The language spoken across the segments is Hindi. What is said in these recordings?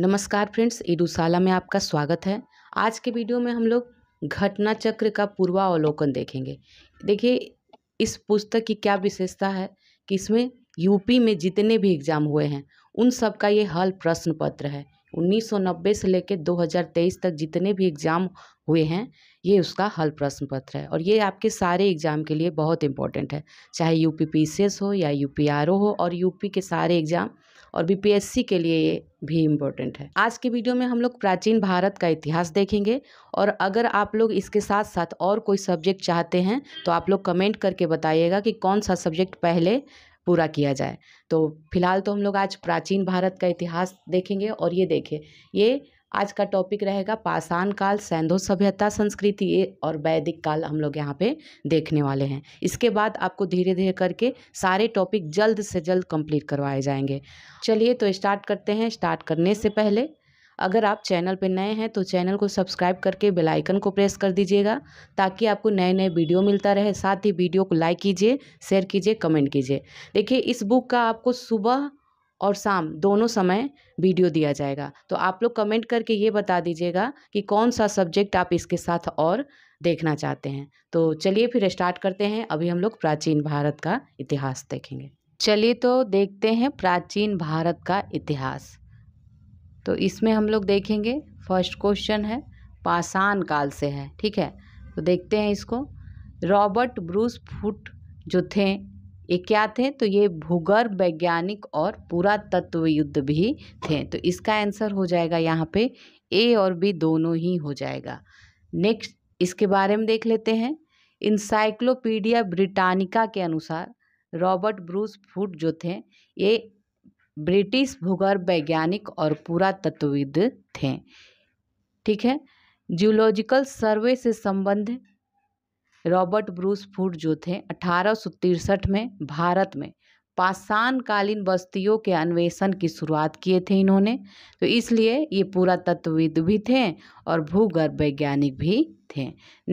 नमस्कार फ्रेंड्स ईडूशाला में आपका स्वागत है आज के वीडियो में हम लोग घटना चक्र का पूर्वावलोकन देखेंगे देखिए इस पुस्तक की क्या विशेषता है कि इसमें यूपी में जितने भी एग्ज़ाम हुए हैं उन सब का ये हल प्रश्न पत्र है 1990 से लेकर 2023 तक जितने भी एग्ज़ाम हुए हैं ये उसका हल प्रश्न पत्र है और ये आपके सारे एग्ज़ाम के लिए बहुत इंपॉर्टेंट है चाहे यू पी हो या यू हो और यूपी के सारे एग्ज़ाम और बीपीएससी के लिए ये भी इम्पोर्टेंट है आज के वीडियो में हम लोग प्राचीन भारत का इतिहास देखेंगे और अगर आप लोग इसके साथ साथ और कोई सब्जेक्ट चाहते हैं तो आप लोग कमेंट करके बताइएगा कि कौन सा सब्जेक्ट पहले पूरा किया जाए तो फिलहाल तो हम लोग आज प्राचीन भारत का इतिहास देखेंगे और ये देखें ये आज का टॉपिक रहेगा पाषाण काल सैंधो सभ्यता संस्कृति और वैदिक काल हम लोग यहाँ पे देखने वाले हैं इसके बाद आपको धीरे धीरे करके सारे टॉपिक जल्द से जल्द कंप्लीट करवाए जाएंगे चलिए तो स्टार्ट करते हैं स्टार्ट करने से पहले अगर आप चैनल पर नए हैं तो चैनल को सब्सक्राइब करके बेल आइकन को प्रेस कर दीजिएगा ताकि आपको नए नए वीडियो मिलता रहे साथ ही वीडियो को लाइक कीजिए शेयर कीजिए कमेंट कीजिए देखिए इस बुक का आपको सुबह और शाम दोनों समय वीडियो दिया जाएगा तो आप लोग कमेंट करके ये बता दीजिएगा कि कौन सा सब्जेक्ट आप इसके साथ और देखना चाहते हैं तो चलिए फिर स्टार्ट करते हैं अभी हम लोग प्राचीन भारत का इतिहास देखेंगे चलिए तो देखते हैं प्राचीन भारत का इतिहास तो इसमें हम लोग देखेंगे फर्स्ट क्वेश्चन है पाषाण काल से है ठीक है तो देखते हैं इसको रॉबर्ट ब्रूस फुट जो थे ये क्या थे तो ये भूगर्भ वैज्ञानिक और पुरातत्व युद्ध भी थे तो इसका आंसर हो जाएगा यहाँ पे ए और बी दोनों ही हो जाएगा नेक्स्ट इसके बारे में देख लेते हैं इंसाइक्लोपीडिया ब्रिटानिका के अनुसार रॉबर्ट ब्रूस फूड जो थे ये ब्रिटिश भूगर्भ वैज्ञानिक और पुरातत्वविद थे ठीक है जूलॉजिकल सर्वे से संबंध रॉबर्ट ब्रूस फूड जो थे अठारह में भारत में पाषाणकालीन बस्तियों के अन्वेषण की शुरुआत किए थे इन्होंने तो इसलिए ये पूरा तत्वविद भी थे और भूगर्भ वैज्ञानिक भी थे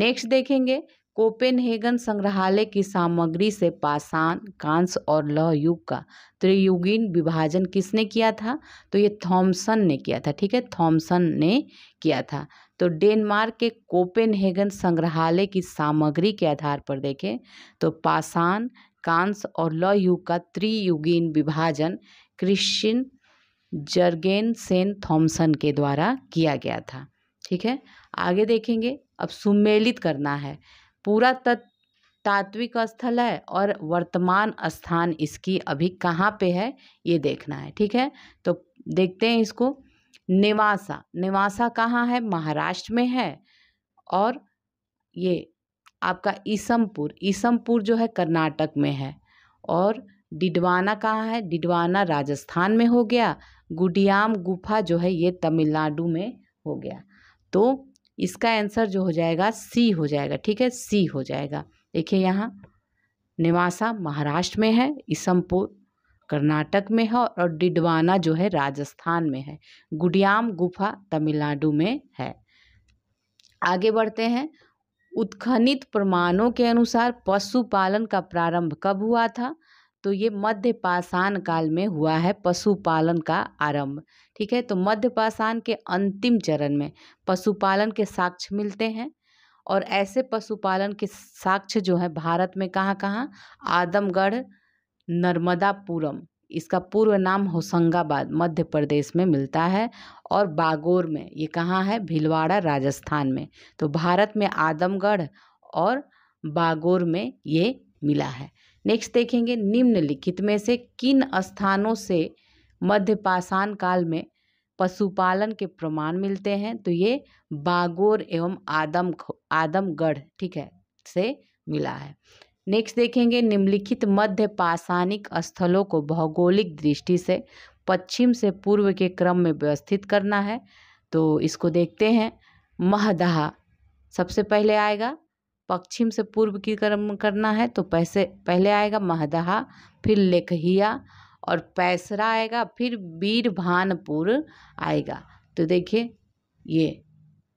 नेक्स्ट देखेंगे कोपेनहेगन संग्रहालय की सामग्री से पाषाण कांस और लौह युग का त्रियुगीन विभाजन किसने किया था तो ये थॉमसन ने किया था ठीक है थॉमसन ने किया था तो डेनमार्क के कोपेनहेगन संग्रहालय की सामग्री के आधार पर देखें तो पाषाण कांस और लौह युग का त्रियुगीन विभाजन क्रिश्चियन जर्गेन सेन थॉमसन के द्वारा किया गया था ठीक है आगे देखेंगे अब सुमेलित करना है पूरा तत्तात्विक तात्विक स्थल है और वर्तमान स्थान इसकी अभी कहाँ पे है ये देखना है ठीक है तो देखते हैं इसको निवासा निवासा कहाँ है महाराष्ट्र में है और ये आपका ईसमपुर ईसमपुर जो है कर्नाटक में है और डिडवाना कहाँ है डिडवाना राजस्थान में हो गया गुडियाम गुफा जो है ये तमिलनाडु में हो गया तो इसका आंसर जो हो जाएगा सी हो जाएगा ठीक है सी हो जाएगा देखिए यहाँ निवासा महाराष्ट्र में है इसमपुर कर्नाटक में है और डिडवाना जो है राजस्थान में है गुडियाम गुफा तमिलनाडु में है आगे बढ़ते हैं उत्खनित प्रमाणों के अनुसार पशुपालन का प्रारंभ कब हुआ था तो ये मध्य पाषाण काल में हुआ है पशुपालन का आरंभ ठीक है तो मध्य पाषाण के अंतिम चरण में पशुपालन के साक्ष्य मिलते हैं और ऐसे पशुपालन के साक्ष्य जो है भारत में कहाँ कहाँ आदमगढ़ नर्मदापुरम इसका पूर्व नाम होशंगाबाद मध्य प्रदेश में मिलता है और बागोर में ये कहाँ है भीलवाड़ा राजस्थान में तो भारत में आदमगढ़ और बागोर में ये मिला है नेक्स्ट देखेंगे निम्नलिखित में से किन स्थानों से मध्य पाषाण काल में पशुपालन के प्रमाण मिलते हैं तो ये बागोर एवं आदम आदमगढ़ ठीक है से मिला है नेक्स्ट देखेंगे निम्नलिखित मध्य पाषाणिक स्थलों को भौगोलिक दृष्टि से पश्चिम से पूर्व के क्रम में व्यवस्थित करना है तो इसको देखते हैं महदहा सबसे पहले आएगा पश्चिम से पूर्व की क्रम करना है तो पैसे पहले आएगा महदहा फिर लेखहिया और पैसरा आएगा फिर बीर भानपुर आएगा तो देखिए ये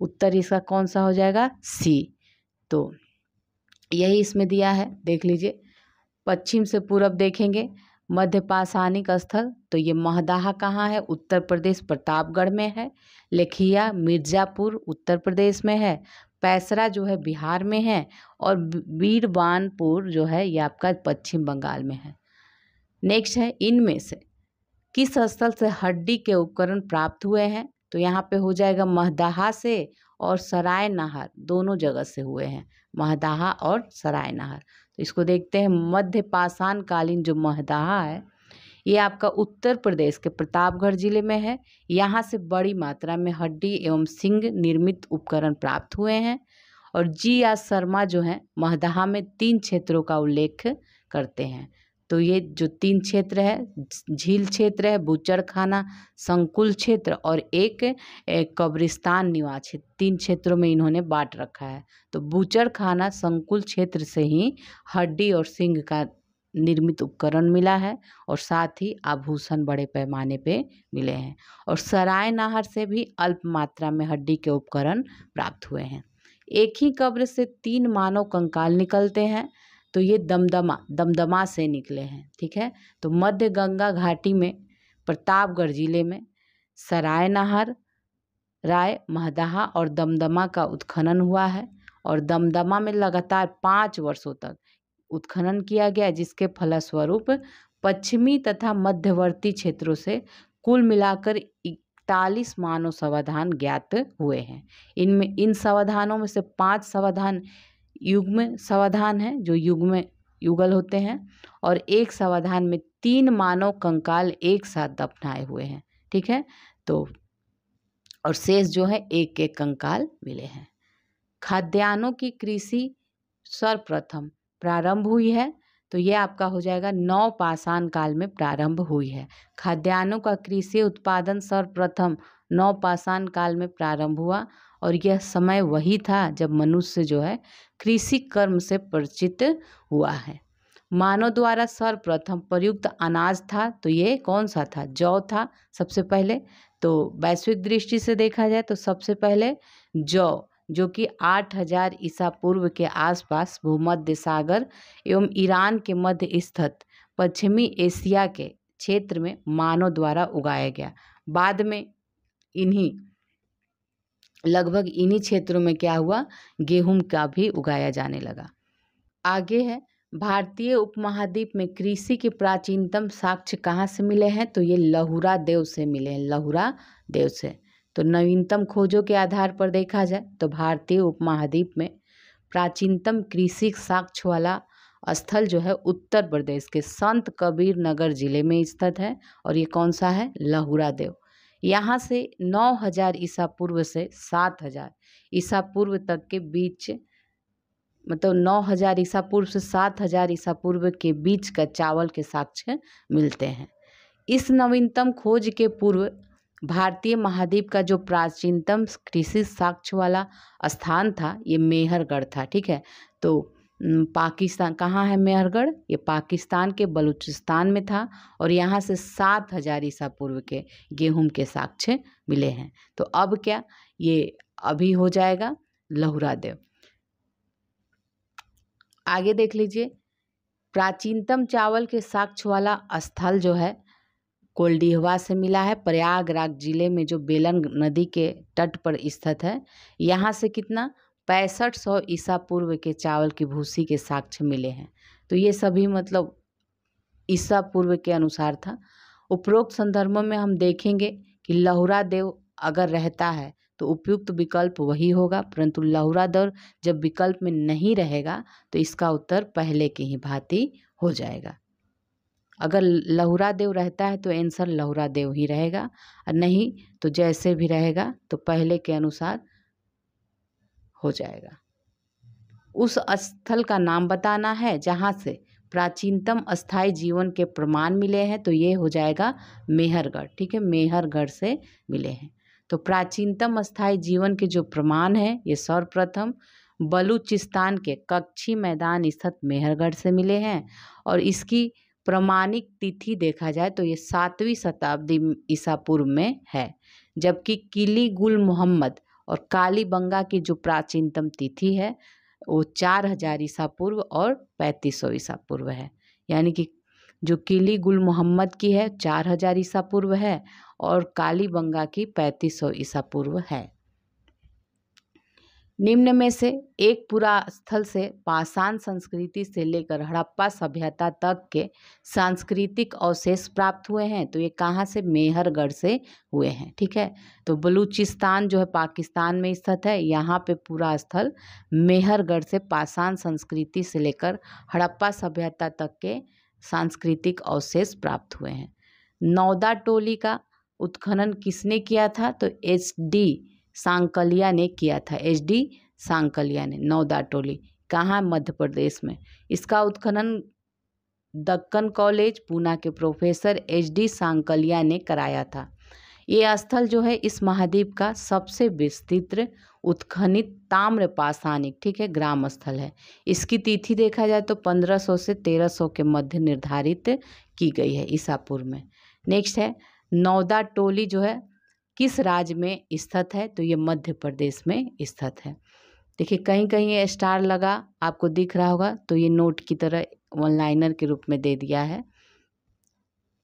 उत्तर इसका कौन सा हो जाएगा सी तो यही इसमें दिया है देख लीजिए पश्चिम से पूर्व देखेंगे मध्य पाषाणिक स्थल तो ये महदाहा कहाँ है उत्तर प्रदेश प्रतापगढ़ में है लेखिया मिर्ज़ापुर उत्तर प्रदेश में है पैसरा जो है बिहार में है और बीरबानपुर जो है ये आपका पश्चिम बंगाल में है नेक्स्ट है इनमें से किस स्थल से हड्डी के उपकरण प्राप्त हुए हैं तो यहाँ पे हो जाएगा महदाहा से और सराय नहर दोनों जगह से हुए हैं महदाहा और सराय तो इसको देखते हैं मध्य पाषाण कालीन जो महदाहा है ये आपका उत्तर प्रदेश के प्रतापगढ़ जिले में है यहाँ से बड़ी मात्रा में हड्डी एवं सिंह निर्मित उपकरण प्राप्त हुए हैं और जी आर शर्मा जो हैं महदहा में तीन क्षेत्रों का उल्लेख करते हैं तो ये जो तीन क्षेत्र है झील क्षेत्र है बूचड़खाना संकुल क्षेत्र और एक, एक कब्रिस्तान निवास क्षेत्र तीन क्षेत्रों में इन्होंने बांट रखा है तो बूचड़खाना संकुल क्षेत्र से ही हड्डी और सिंह का निर्मित उपकरण मिला है और साथ ही आभूषण बड़े पैमाने पे मिले हैं और सराय नहर से भी अल्प मात्रा में हड्डी के उपकरण प्राप्त हुए हैं एक ही कब्र से तीन मानव कंकाल निकलते हैं तो ये दमदमा दमदमा से निकले हैं ठीक है तो मध्य गंगा घाटी में प्रतापगढ़ जिले में सराय नहर राय महदहा और दमदमा का उत्खनन हुआ है और दमदमा में लगातार पाँच वर्षों तक उत्खनन किया गया जिसके फलस्वरूप पश्चिमी तथा मध्यवर्ती क्षेत्रों से कुल मिलाकर इकतालीस मानव समाधान ज्ञात हुए हैं इनमें इन, इन समाधानों में से पांच समाधान युग्म समाधान है जो युग्म युगल होते हैं और एक समाधान में तीन मानव कंकाल एक साथ दफनाए हुए हैं ठीक है तो और शेष जो है एक एक कंकाल मिले हैं खाद्यान्नों की कृषि सर्वप्रथम प्रारंभ हुई है तो ये आपका हो जाएगा नौ पाषाण काल में प्रारंभ हुई है खाद्यान्नों का कृषि उत्पादन सर्वप्रथम नौ पाषाण काल में प्रारंभ हुआ और यह समय वही था जब मनुष्य जो है कृषि कर्म से परिचित हुआ है मानव द्वारा सर्वप्रथम प्रयुक्त अनाज था तो ये कौन सा था जौ था सबसे पहले तो वैश्विक दृष्टि से देखा जाए तो सबसे पहले जौ जो कि 8000 ईसा पूर्व के आसपास भूमध्य सागर एवं ईरान के मध्य स्थित पश्चिमी एशिया के क्षेत्र में मानव द्वारा उगाया गया बाद में इन्हीं लगभग इन्हीं क्षेत्रों में क्या हुआ गेहूँ का भी उगाया जाने लगा आगे है भारतीय उपमहाद्वीप में कृषि के प्राचीनतम साक्ष्य कहाँ से मिले हैं तो ये लहुरा देव से मिले हैं लहुरा देव से तो नवीनतम खोजों के आधार पर देखा जाए तो भारतीय उपमहाद्वीप में प्राचीनतम कृषि साक्ष्य वाला स्थल जो है उत्तर प्रदेश के संत कबीर नगर जिले में स्थित है और ये कौन सा है लहुरा देव यहाँ से 9000 ईसा पूर्व से 7000 ईसा पूर्व तक के बीच मतलब 9000 ईसा पूर्व से 7000 ईसा पूर्व के बीच का चावल के साक्ष्य मिलते हैं इस नवीनतम खोज के पूर्व भारतीय महाद्वीप का जो प्राचीनतम कृषि साक्ष्य वाला स्थान था ये मेहरगढ़ था ठीक है तो पाकिस्तान कहाँ है मेहरगढ़ ये पाकिस्तान के बलूचिस्तान में था और यहाँ से सात हजार ईसा पूर्व के गेहूं के साक्ष्य मिले हैं तो अब क्या ये अभी हो जाएगा लहुरादेव आगे देख लीजिए प्राचीनतम चावल के साक्ष्य वाला स्थल जो है कोलडीहवा से मिला है प्रयागराज जिले में जो बेलन नदी के तट पर स्थित है यहाँ से कितना पैंसठ सौ ईसा पूर्व के चावल की भूसी के साक्ष्य मिले हैं तो ये सभी मतलब ईसा पूर्व के अनुसार था उपरोक्त संदर्भों में हम देखेंगे कि लहुरा देव अगर रहता है तो उपयुक्त विकल्प वही होगा परंतु लहुरा देव जब विकल्प में नहीं रहेगा तो इसका उत्तर पहले के ही भांति हो जाएगा अगर लहुरा देव रहता है तो आंसर लहुरा देव ही रहेगा और नहीं तो जैसे भी रहेगा तो पहले के अनुसार हो जाएगा उस स्थल का नाम बताना है जहाँ से प्राचीनतम अस्थाई जीवन के प्रमाण मिले हैं तो ये हो जाएगा मेहरगढ़ ठीक है मेहरगढ़ से मिले हैं तो प्राचीनतम अस्थाई जीवन के जो प्रमाण हैं ये सर्वप्रथम बलूचिस्तान के कक्षी मैदान स्थित मेहरगढ़ से मिले हैं और इसकी प्रमाणिक तिथि देखा जाए तो ये सातवीं शताब्दी ईसा पूर्व में है जबकि किली गुल मोहम्मद और कालीबंगा की जो प्राचीनतम तिथि है वो चार हजार ईसा पूर्व और पैंतीस सौ ईसा पूर्व है यानी कि जो किली गुल मोहम्मद की है चार हजार ईसा पूर्व है और कालीबंगा की पैंतीस सौ ईसा पूर्व है निम्न में से एक पुरास्थल से पाषाण संस्कृति से लेकर हड़प्पा सभ्यता तक के सांस्कृतिक अवशेष प्राप्त हुए हैं तो ये कहाँ से मेहरगढ़ से हुए हैं ठीक है तो बलूचिस्तान जो है पाकिस्तान में स्थित है यहाँ पे पूरा स्थल मेहरगढ़ से पाषाण संस्कृति से लेकर हड़प्पा सभ्यता तक के सांस्कृतिक अवशेष प्राप्त हुए हैं नौदा टोली का उत्खनन किसने किया था तो एच डी सांकलिया ने किया था एच डी सांकलिया ने टोली कहाँ मध्य प्रदेश में इसका उत्खनन दक्कन कॉलेज पूना के प्रोफेसर एच डी सांकलिया ने कराया था ये स्थल जो है इस महाद्वीप का सबसे विस्तृत उत्खनित ताम्र पाषाणिक ठीक है ग्राम स्थल है इसकी तिथि देखा जाए तो 1500 से 1300 के मध्य निर्धारित की गई है ईसापुर में नेक्स्ट है नौदा टोली जो है किस राज्य में स्थित है तो ये मध्य प्रदेश में स्थित है देखिए कहीं कहीं ये स्टार लगा आपको दिख रहा होगा तो ये नोट की तरह ऑनलाइनर के रूप में दे दिया है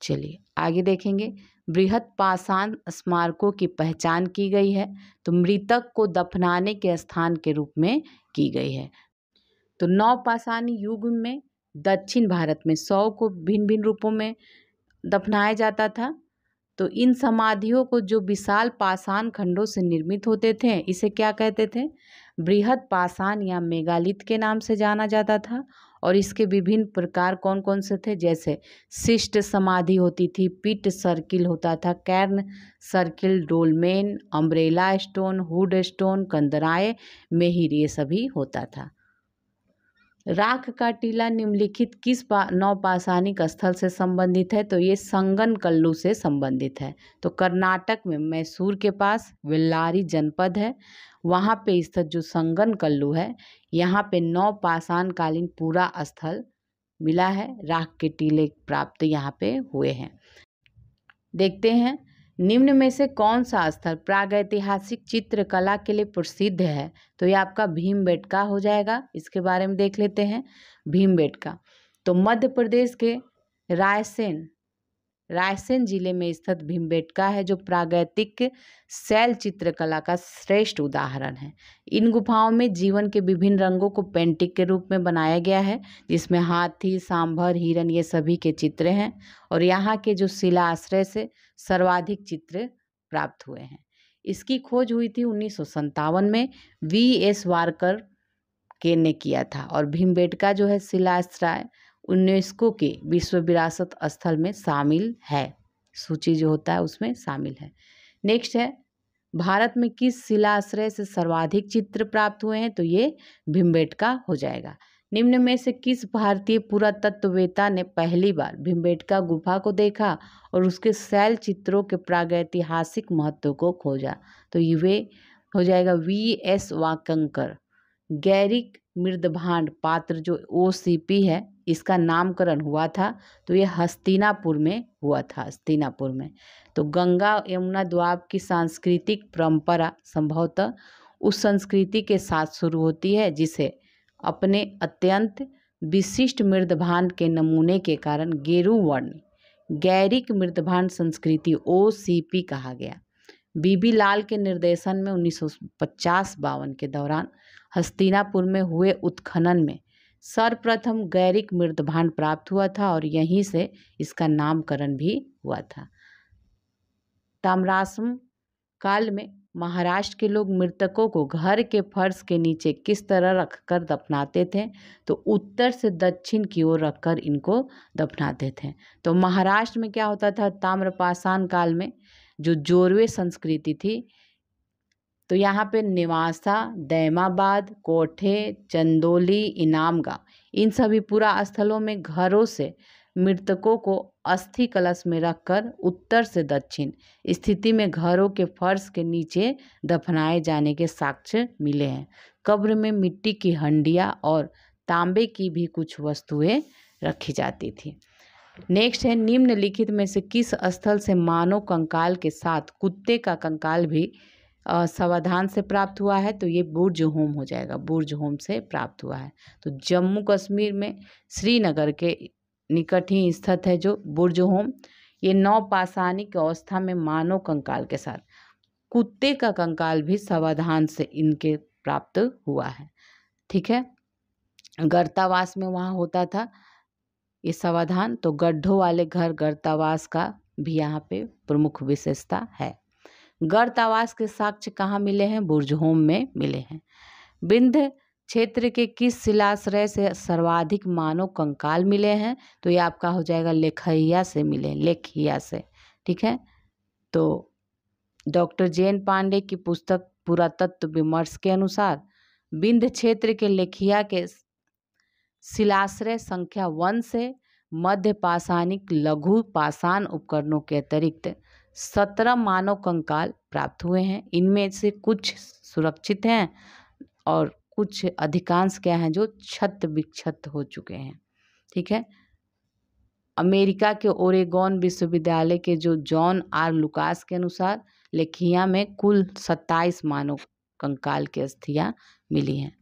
चलिए आगे देखेंगे बृहत पाषाण स्मारकों की पहचान की गई है तो मृतक को दफनाने के स्थान के रूप में की गई है तो नौ पाषाण युग में दक्षिण भारत में सौ को भिन्न भिन्न रूपों में दफनाया जाता था तो इन समाधियों को जो विशाल पाषाण खंडों से निर्मित होते थे इसे क्या कहते थे बृहद पाषाण या मेगालिथ के नाम से जाना जाता था और इसके विभिन्न प्रकार कौन कौन से थे जैसे शिष्ट समाधि होती थी पिट सर्किल होता था cairn circle dolmen umbrella stone hood stone कंदराए मेहिर ये सभी होता था राख का टीला निम्नलिखित किस नौपाषाणिक स्थल से संबंधित है तो ये संगन कल्लू से संबंधित है तो कर्नाटक में मैसूर के पास वेल्लारी जनपद है वहाँ पे स्थित जो संगन कल्लू है यहाँ पे नौपाषाणकालीन पूरा स्थल मिला है राख के टीले प्राप्त यहाँ पे हुए हैं देखते हैं निम्न में से कौन सा स्थल प्रागैतिहासिक चित्रकला के लिए प्रसिद्ध है तो ये आपका भीम बेटका हो जाएगा इसके बारे में देख लेते हैं भीम बेटका तो मध्य प्रदेश के रायसेन रायसेन जिले में स्थित भीमबेटका है जो प्रागैतिक शैल चित्रकला का श्रेष्ठ उदाहरण है इन गुफाओं में जीवन के विभिन्न रंगों को पेंटिंग के रूप में बनाया गया है जिसमें हाथी सांभर हिरन ये सभी के चित्र हैं और यहाँ के जो शिला आश्रय से सर्वाधिक चित्र प्राप्त हुए हैं इसकी खोज हुई थी उन्नीस में वी एस वारकर के ने किया था और भीमबेटका जो है आश्रय यूनेस्को के विश्व विरासत स्थल में शामिल है सूची जो होता है उसमें शामिल है नेक्स्ट है भारत में किस शिलाश्रय से सर्वाधिक चित्र प्राप्त हुए हैं तो ये भीमबेटका हो जाएगा निम्न में से किस भारतीय पुरातत्ववेता ने पहली बार भीमबेटका गुफा को देखा और उसके शैल चित्रों के प्रागैतिहासिक महत्व को खोजा तो ये हो जाएगा वी एस वाकंकर गैरिक मृदभांड पात्र जो ओ है इसका नामकरण हुआ था तो ये हस्तिनापुर में हुआ था हस्तिनापुर में तो गंगा यमुना द्वाब की सांस्कृतिक परंपरा संभवतः उस संस्कृति के साथ शुरू होती है जिसे अपने अत्यंत विशिष्ट मृदभान के नमूने के कारण गेरू वर्ण गैरिक मृदभान संस्कृति ओ कहा गया बीबी लाल के निर्देशन में 1950 बावन के दौरान हस्तिनापुर में हुए उत्खनन में सर्वप्रथम गैरिक मृदभान प्राप्त हुआ था और यहीं से इसका नामकरण भी हुआ था ताम्रासम काल में महाराष्ट्र के लोग मृतकों को घर के फर्श के नीचे किस तरह रखकर दफनाते थे तो उत्तर से दक्षिण की ओर रखकर इनको दफनाते थे तो महाराष्ट्र में क्या होता था ताम्रपाषाण काल में जो जोरवे संस्कृति थी तो यहाँ पे निवासा दैमाबाद कोठे चंदोली इनामगा इन सभी पूरा स्थलों में घरों से मृतकों को अस्थि कलश में रखकर उत्तर से दक्षिण स्थिति में घरों के फर्श के नीचे दफनाए जाने के साक्ष्य मिले हैं कब्र में मिट्टी की हंडिया और तांबे की भी कुछ वस्तुएं रखी जाती थी नेक्स्ट है निम्नलिखित में से किस स्थल से मानव कंकाल के साथ कुत्ते का कंकाल भी समाधान से प्राप्त हुआ है तो ये बुर्ज होम हो जाएगा बुर्ज होम से प्राप्त हुआ है तो जम्मू कश्मीर में श्रीनगर के निकट ही स्थित है जो बुर्ज होम ये नौ पाषाणिक अवस्था में मानव कंकाल के साथ कुत्ते का कंकाल भी समाधान से इनके प्राप्त हुआ है ठीक है गर्तावास में वहाँ होता था ये समाधान तो गड्ढों वाले घर गर्तावास का भी यहाँ पे प्रमुख विशेषता है गर्त आवास के साक्ष्य कहाँ मिले हैं बुर्जहोम में मिले हैं विंध्य क्षेत्र के किस शिलाश्रय से सर्वाधिक मानव कंकाल मिले हैं तो ये आपका हो जाएगा लेखिया से मिले लेखिया से ठीक है तो डॉक्टर जैन पांडे की पुस्तक पुरातत्व विमर्श के अनुसार विंध्य क्षेत्र के लेखिया के शिलाश्रय संख्या वन से मध्य पाषाणिक लघु पाषाण उपकरणों के अतिरिक्त सत्रह मानव कंकाल प्राप्त हुए हैं इनमें से कुछ सुरक्षित हैं और कुछ अधिकांश क्या हैं जो छत विक्षत हो चुके हैं ठीक है अमेरिका के ओरेगोन विश्वविद्यालय के जो जॉन आर लुकास के अनुसार लेखिया में कुल सत्ताईस मानव कंकाल की अस्थियां मिली हैं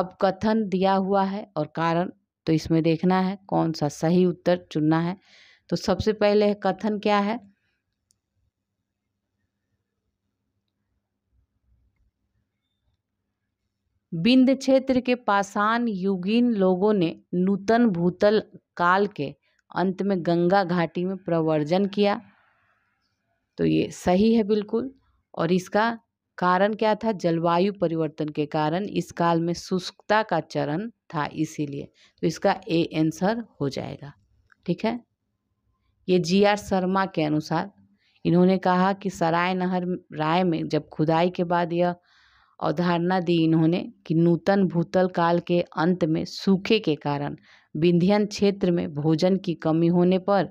अब कथन दिया हुआ है और कारण तो इसमें देखना है कौन सा सही उत्तर चुनना है तो सबसे पहले कथन क्या है बिंद क्षेत्र के पाषाण युगीन लोगों ने नूतन भूतल काल के अंत में गंगा घाटी में प्रवर्जन किया तो ये सही है बिल्कुल और इसका कारण क्या था जलवायु परिवर्तन के कारण इस काल में शुष्कता का चरण था इसीलिए तो इसका ए आंसर हो जाएगा ठीक है ये जी आर शर्मा के अनुसार इन्होंने कहा कि सराय नहर राय में जब खुदाई के बाद यह अवधारणा दी इन्होंने कि नूतन भूतल काल के अंत में सूखे के कारण विंध्यन क्षेत्र में भोजन की कमी होने पर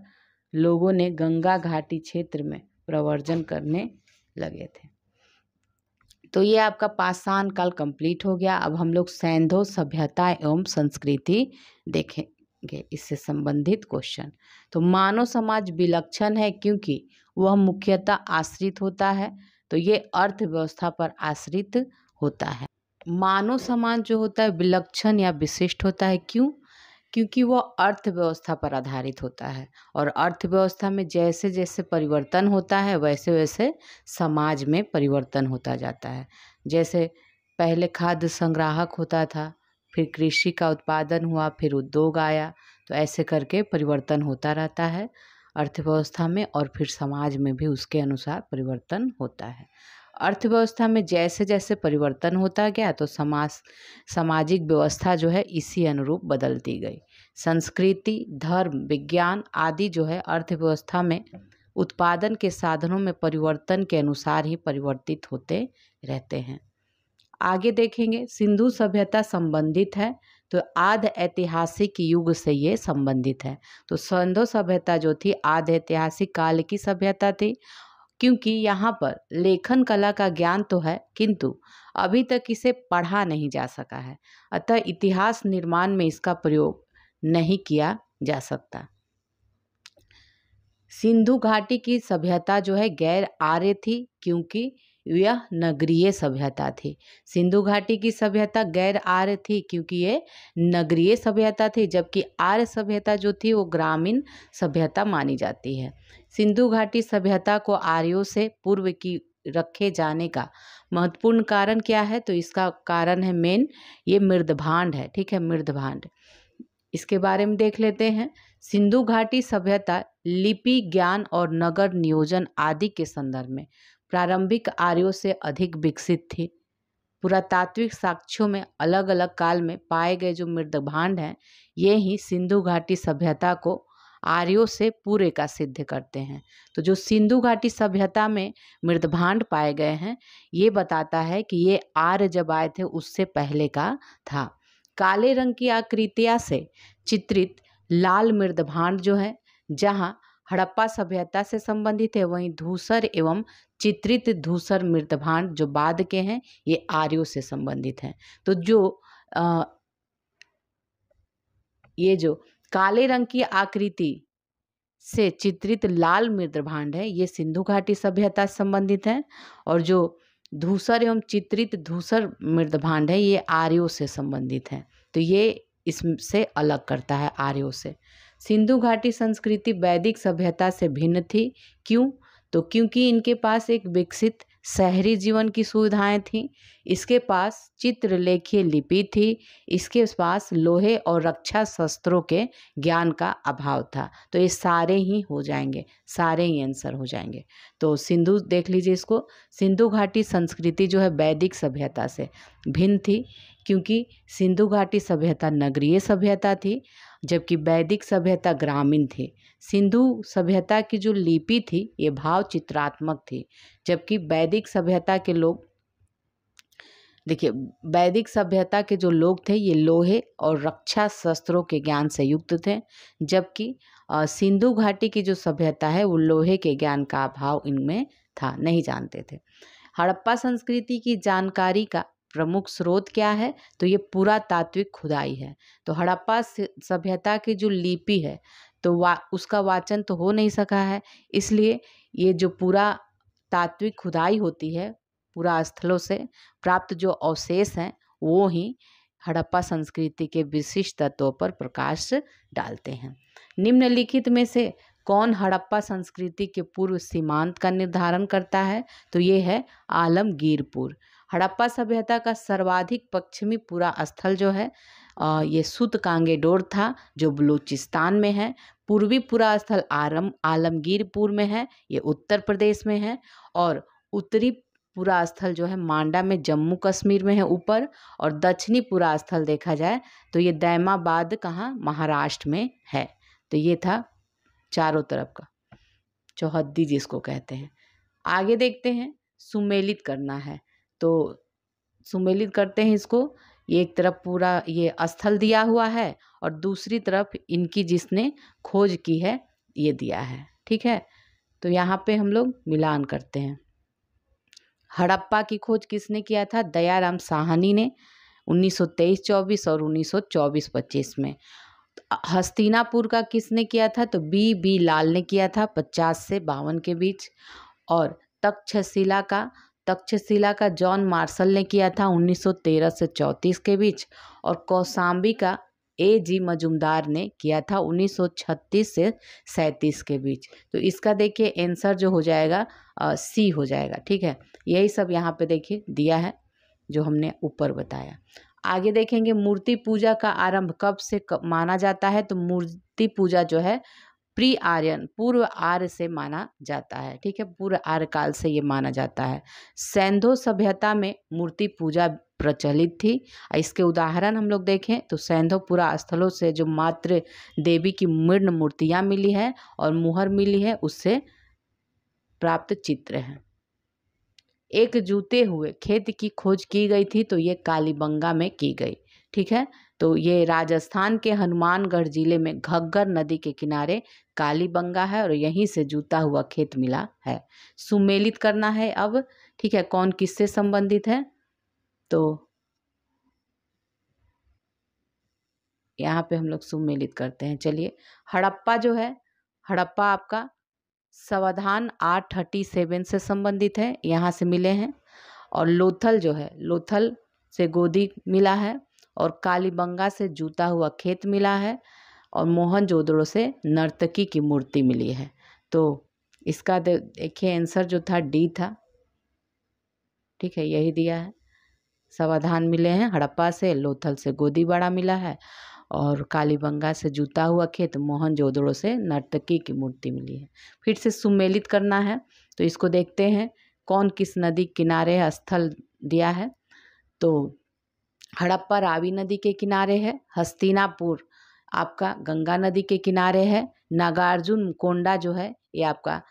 लोगों ने गंगा घाटी क्षेत्र में प्रवर्जन करने लगे थे तो ये आपका पाषाण काल कंप्लीट हो गया अब हम लोग सैंधो सभ्यता एवं संस्कृति देखें करेंगे इससे संबंधित क्वेश्चन तो मानव समाज विलक्षण है क्योंकि वह मुख्यतः आश्रित होता है तो ये अर्थव्यवस्था पर आश्रित होता है मानव समाज जो होता है विलक्षण या विशिष्ट होता है क्यों क्योंकि वह अर्थव्यवस्था पर आधारित होता है और अर्थव्यवस्था में जैसे जैसे परिवर्तन होता है वैसे वैसे समाज में परिवर्तन होता जाता है जैसे पहले खाद्य संग्राहक होता था फिर कृषि का उत्पादन हुआ फिर उद्योग आया तो ऐसे करके परिवर्तन होता रहता है अर्थव्यवस्था में और फिर समाज में भी उसके अनुसार परिवर्तन होता है अर्थव्यवस्था में जैसे जैसे परिवर्तन होता गया तो समाज सामाजिक व्यवस्था जो है इसी अनुरूप बदलती गई संस्कृति धर्म विज्ञान आदि जो है अर्थव्यवस्था में उत्पादन के साधनों में परिवर्तन के अनुसार ही परिवर्तित होते रहते हैं आगे देखेंगे सिंधु सभ्यता संबंधित है तो आध ऐतिहासिक युग से ये संबंधित है तो सिंधु सभ्यता जो थी आध ऐतिहासिक काल की सभ्यता थी क्योंकि यहाँ पर लेखन कला का ज्ञान तो है किंतु अभी तक इसे पढ़ा नहीं जा सका है अतः इतिहास निर्माण में इसका प्रयोग नहीं किया जा सकता सिंधु घाटी की सभ्यता जो है गैर आर्य थी क्योंकि यह नगरीय सभ्यता थी सिंधु घाटी की सभ्यता गैर आर्य थी क्योंकि ये नगरीय सभ्यता थी जबकि आर्य सभ्यता जो थी वो ग्रामीण सभ्यता मानी जाती है सिंधु घाटी सभ्यता को आर्यों से पूर्व की रखे जाने का महत्वपूर्ण कारण क्या है तो इसका कारण है मेन ये मृदभांड है ठीक है मृदभांड इसके बारे में देख लेते हैं सिंधु घाटी सभ्यता लिपि ज्ञान और नगर नियोजन आदि के संदर्भ में प्रारंभिक आर्यों से अधिक विकसित थी पुरातात्विक साक्ष्यों में अलग अलग काल में पाए गए जो मृदभांड हैं ये ही सिंधु घाटी सभ्यता को आर्यों से पूरे का सिद्ध करते हैं तो जो सिंधु घाटी सभ्यता में मृदभांड पाए गए हैं ये बताता है कि ये आर्य जब आए थे उससे पहले का था काले रंग की आकृतियाँ से चित्रित लाल मृदभांड जो है जहाँ हड़प्पा सभ्यता से संबंधित है वहीं धूसर एवं चित्रित धूसर मृतभांड जो बाद के हैं ये आर्यों से संबंधित हैं तो जो आ, ये जो काले रंग की आकृति से चित्रित लाल मृदभांड है ये सिंधु घाटी सभ्यता से संबंधित है और जो धूसर एवं चित्रित धूसर मृदभांड है ये आर्यों से संबंधित है तो ये इससे अलग करता है आर्यों से सिंधु घाटी संस्कृति वैदिक सभ्यता से भिन्न थी क्यों तो क्योंकि इनके पास एक विकसित शहरी जीवन की सुविधाएं थीं इसके पास चित्रलेखीय लिपि थी इसके पास लोहे और रक्षा शस्त्रों के ज्ञान का अभाव था तो ये सारे ही हो जाएंगे सारे ही आंसर हो जाएंगे तो सिंधु देख लीजिए इसको सिंधु घाटी संस्कृति जो है वैदिक सभ्यता से भिन्न थी क्योंकि सिंधु घाटी सभ्यता नगरीय सभ्यता थी जबकि वैदिक सभ्यता ग्रामीण थे सिंधु सभ्यता की जो लिपि थी ये भाव चित्रात्मक थी जबकि वैदिक सभ्यता के लोग देखिए वैदिक सभ्यता के जो लोग थे ये लोहे और रक्षा शस्त्रों के ज्ञान से युक्त थे जबकि सिंधु घाटी की जो सभ्यता है वो लोहे के ज्ञान का अभाव इनमें था नहीं जानते थे हड़प्पा संस्कृति की जानकारी का प्रमुख स्रोत क्या है तो ये पुरातात्विक खुदाई है तो हड़प्पा सभ्यता की जो लिपि है तो वा उसका वाचन तो हो नहीं सका है इसलिए ये जो पूरा तात्विक खुदाई होती है पूरा स्थलों से प्राप्त जो अवशेष हैं वो ही हड़प्पा संस्कृति के विशिष्ट तत्वों पर प्रकाश डालते हैं निम्नलिखित में से कौन हड़प्पा संस्कृति के पूर्व सीमांत का निर्धारण करता है तो ये है आलमगीरपुर हड़प्पा सभ्यता का सर्वाधिक पश्चिमी पूरा स्थल जो है ये सुत कांगेडोर था जो बलूचिस्तान में है पूर्वी पूरा स्थल आरम आलमगीरपुर में है ये उत्तर प्रदेश में है और उत्तरी पूरा स्थल जो है मांडा में जम्मू कश्मीर में है ऊपर और दक्षिणी पूरा स्थल देखा जाए तो ये दैमाबाद कहाँ महाराष्ट्र में है तो ये था चारों तरफ का चौहद्दी जिसको कहते हैं आगे देखते हैं सुमेलित करना है तो सुमेलित करते हैं इसको ये एक तरफ पूरा ये स्थल दिया हुआ है और दूसरी तरफ इनकी जिसने खोज की है ये दिया है ठीक है तो यहाँ पे हम लोग मिलान करते हैं हड़प्पा की खोज किसने किया था दयाराम साहनी ने 1923-24 और 1924-25 में हस्तिनापुर का किसने किया था तो बी बी लाल ने किया था 50 से बावन के बीच और तक्षशिला का तक्षशिला का जॉन मार्शल ने किया था 1913 से 34 के बीच और कौसाम्बी का ए जी मजुमदार ने किया था 1936 से 37 के बीच तो इसका देखिए आंसर जो हो जाएगा आ, सी हो जाएगा ठीक है यही सब यहाँ पे देखिए दिया है जो हमने ऊपर बताया आगे देखेंगे मूर्ति पूजा का आरंभ कब से कब माना जाता है तो मूर्ति पूजा जो है प्री आर्यन पूर्व आर्य से माना जाता है ठीक है पूर्व आर्य काल से ये माना जाता है सैंधो सभ्यता में मूर्ति पूजा प्रचलित थी इसके उदाहरण हम लोग देखें तो सैंधो पुरा स्थलों से जो मात्र देवी की मृण मूर्तियाँ मिली है और मुहर मिली है उससे प्राप्त चित्र हैं एक जूते हुए खेत की खोज की गई थी तो ये कालीबंगा में की गई ठीक है तो ये राजस्थान के हनुमानगढ़ जिले में घग्गर नदी के किनारे काली बंगा है और यहीं से जूता हुआ खेत मिला है सुमेलित करना है अब ठीक है कौन किससे संबंधित है तो यहाँ पे हम लोग सुमेलित करते हैं चलिए हड़प्पा जो है हड़प्पा आपका समाधान आठ थर्टी सेवन से संबंधित है यहाँ से मिले हैं और लोथल जो है लोथल से गोदी मिला है और कालीबंगा से जूता हुआ खेत मिला है और मोहन जोदड़ो से नर्तकी की मूर्ति मिली है तो इसका देखिए आंसर जो था डी था ठीक है यही दिया है समाधान मिले हैं हड़प्पा से लोथल से गोदी बाड़ा मिला है और कालीबंगा से जूता हुआ खेत मोहन जोदड़ो से नर्तकी की मूर्ति मिली है फिर से सुमेलित करना है तो इसको देखते हैं कौन किस नदी किनारे स्थल दिया है तो हड़प्पा रावी नदी के किनारे है हस्तिनापुर आपका गंगा नदी के किनारे है नागार्जुन कोंडा जो है ये आपका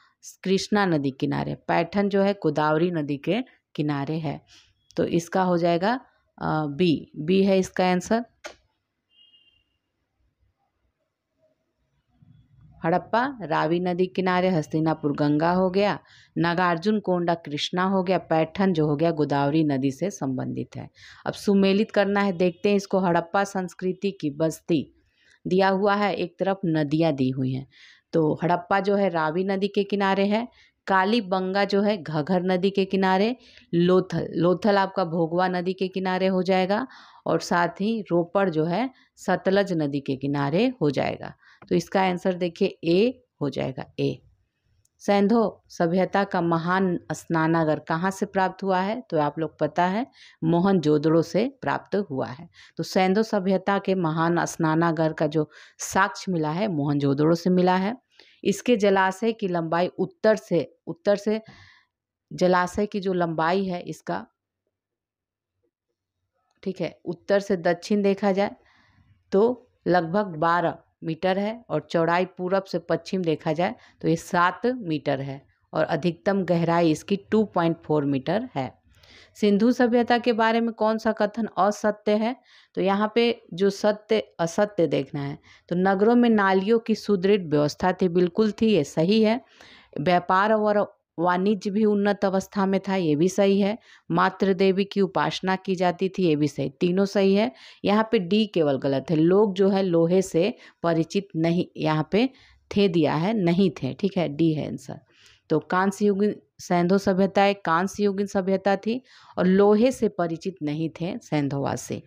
कृष्णा नदी किनारे पैठन जो है गोदावरी नदी के किनारे है तो इसका हो जाएगा बी बी है इसका आंसर हड़प्पा रावी नदी किनारे हस्तिनापुर गंगा हो गया नागार्जुन कोंडा कृष्णा हो गया पैठन जो हो गया गोदावरी नदी से संबंधित है अब सुमेलित करना है देखते हैं इसको हड़प्पा संस्कृति की बस्ती दिया हुआ है एक तरफ नदियाँ दी हुई हैं तो हड़प्पा जो है रावी नदी के किनारे है काली बंगा जो है घघर नदी के किनारे लोथल लोथल आपका भोगवा नदी के किनारे हो जाएगा और साथ ही रोपड़ जो है सतलज नदी के किनारे हो जाएगा तो इसका आंसर देखिए ए हो जाएगा ए सैंधो सभ्यता का महान स्नानागर कहाँ से प्राप्त हुआ है तो आप लोग पता है मोहनजोदड़ो से प्राप्त हुआ है तो सैंधो सभ्यता के महान स्नानागर का जो साक्ष्य मिला है मोहनजोदड़ो से मिला है इसके जलाशय की लंबाई उत्तर से उत्तर से जलाशय की जो लंबाई है इसका ठीक है उत्तर से दक्षिण देखा जाए तो लगभग बारह मीटर है और चौड़ाई पूरब से पश्चिम देखा जाए तो ये सात मीटर है और अधिकतम गहराई इसकी टू पॉइंट फोर मीटर है सिंधु सभ्यता के बारे में कौन सा कथन असत्य है तो यहाँ पे जो सत्य असत्य देखना है तो नगरों में नालियों की सुदृढ़ व्यवस्था थी बिल्कुल थी ये सही है व्यापार और वाणिज्य भी उन्नत अवस्था में था ये भी सही है मातृ देवी की उपासना की जाती थी ये भी सही तीनों सही है यहाँ पे डी केवल गलत है लोग जो है लोहे से परिचित नहीं यहाँ पे थे दिया है नहीं थे ठीक है डी है आंसर तो कांस्य सैंधो सभ्यता एक कांस्य सभ्यता थी और लोहे से परिचित नहीं थे सैंधोवासी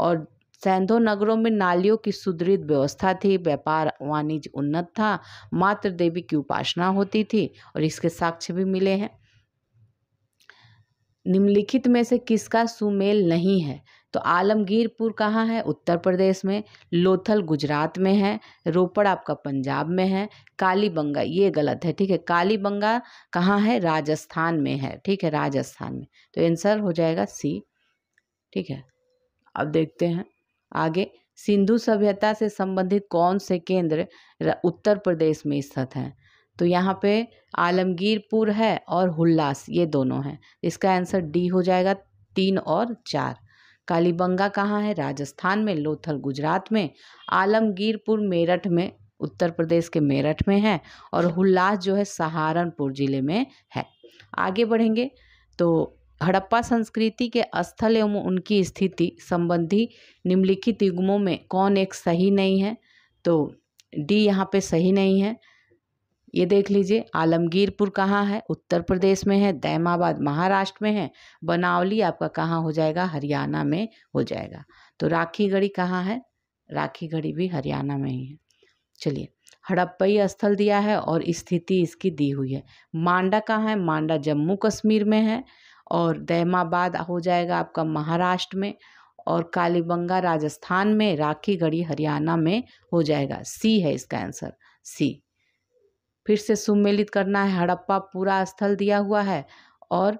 और सैंधो नगरों में नालियों की सुदृढ़ व्यवस्था थी व्यापार वाणिज्य उन्नत था मात्र देवी की उपासना होती थी और इसके साक्ष्य भी मिले हैं निम्नलिखित में से किसका सुमेल नहीं है तो आलमगीरपुर कहाँ है उत्तर प्रदेश में लोथल गुजरात में है रोपड़ आपका पंजाब में है कालीबंगा ये गलत है ठीक है कालीबंगा कहाँ है राजस्थान में है ठीक है राजस्थान में तो आंसर हो जाएगा सी ठीक है अब देखते हैं आगे सिंधु सभ्यता से संबंधित कौन से केंद्र उत्तर प्रदेश में स्थित हैं तो यहाँ पे आलमगीरपुर है और हुल्लास ये दोनों हैं इसका आंसर डी हो जाएगा तीन और चार कालीबंगा कहाँ है राजस्थान में लोथल गुजरात में आलमगीरपुर मेरठ में उत्तर प्रदेश के मेरठ में है और हुल्लास जो है सहारनपुर ज़िले में है आगे बढ़ेंगे तो हड़प्पा संस्कृति के स्थल एवं उनकी स्थिति संबंधी निम्नलिखित युग्मों में कौन एक सही नहीं है तो डी यहाँ पे सही नहीं है ये देख लीजिए आलमगीरपुर कहाँ है उत्तर प्रदेश में है दैमाबाद महाराष्ट्र में है बनावली आपका कहाँ हो जाएगा हरियाणा में हो जाएगा तो राखी घड़ी कहाँ है राखी घड़ी भी हरियाणा में ही है चलिए हड़प्पई स्थल दिया है और स्थिति इसकी दी हुई है मांडा कहाँ है मांडा जम्मू कश्मीर में है और दैमाबाद हो जाएगा आपका महाराष्ट्र में और कालीबंगा राजस्थान में राखी गढ़ी हरियाणा में हो जाएगा सी है इसका आंसर सी फिर से सुमेलित करना है हड़प्पा पूरा स्थल दिया हुआ है और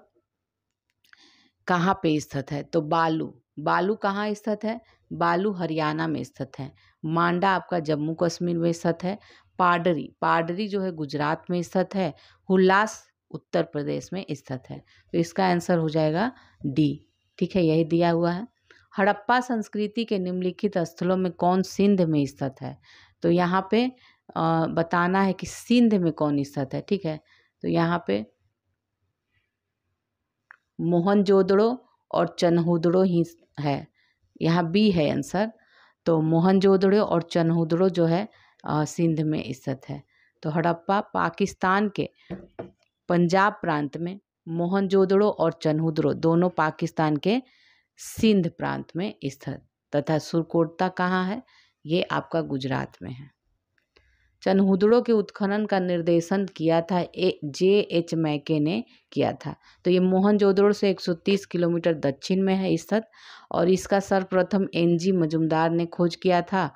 कहाँ पे स्थित है तो बालू बालू कहाँ स्थित है बालू हरियाणा में स्थित है मांडा आपका जम्मू कश्मीर में स्थित है पाडरी पाडरी जो है गुजरात में स्थित है हुल्लास उत्तर प्रदेश में स्थित है तो इसका आंसर हो जाएगा डी ठीक है यही दिया हुआ है हड़प्पा संस्कृति के निम्नलिखित स्थलों में कौन सिंध में स्थित है तो यहाँ पे बताना है कि सिंध में कौन स्थित है ठीक है तो यहाँ पे मोहनजोदड़ो और चनहोदड़ो ही है यहाँ बी है आंसर तो मोहनजोदड़ो और चनहोदड़ो जो है सिंध में स्थित है तो हड़प्पा पाकिस्तान के पंजाब प्रांत में मोहनजोदड़ो और चनहुदड़ो दोनों पाकिस्तान के सिंध प्रांत में स्थित तथा सुरकोटता कहाँ है ये आपका गुजरात में है चनहुदड़ो के उत्खनन का निर्देशन किया था ए जे एच मैके ने किया था तो ये मोहनजोदड़ो से 130 किलोमीटर दक्षिण में है स्थित और इसका सर्वप्रथम एन जी मजुमदार ने खोज किया था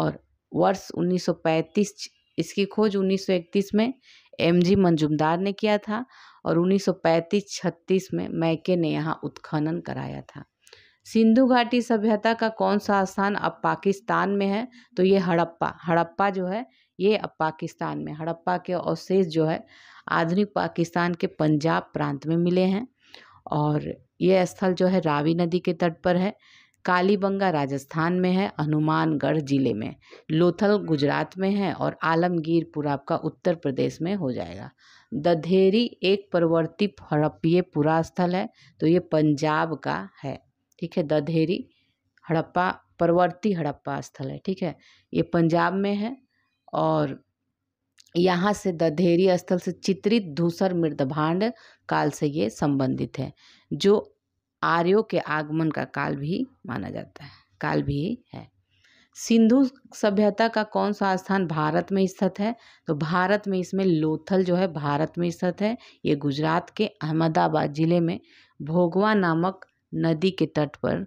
और वर्ष 1935 इसकी खोज 1931 में एम जी मंजुमदार ने किया था और 1935-36 में मैके ने यहाँ उत्खनन कराया था सिंधु घाटी सभ्यता का कौन सा स्थान अब पाकिस्तान में है तो ये हड़प्पा हड़प्पा जो है ये अब पाकिस्तान में हड़प्पा के अवशेष जो है आधुनिक पाकिस्तान के पंजाब प्रांत में मिले हैं और ये स्थल जो है रावी नदी के तट पर है कालीबंगा राजस्थान में है हनुमानगढ़ ज़िले में लोथल गुजरात में है और आलमगीरपुर आपका उत्तर प्रदेश में हो जाएगा दधेरी एक परवर्ती हड़प्पीय पुरास्थल है तो ये पंजाब का है ठीक है दधेरी हड़प्पा परवर्ती हड़प्पा स्थल है ठीक है ये पंजाब में है और यहाँ से दधेरी स्थल से चित्रित धूसर मृदभांड काल से ये संबंधित है जो आर्यों के आगमन का काल भी माना जाता है काल भी है सिंधु सभ्यता का कौन सा स्थान भारत में स्थित है तो भारत में इसमें लोथल जो है भारत में स्थित है ये गुजरात के अहमदाबाद ज़िले में भोगवा नामक नदी के तट पर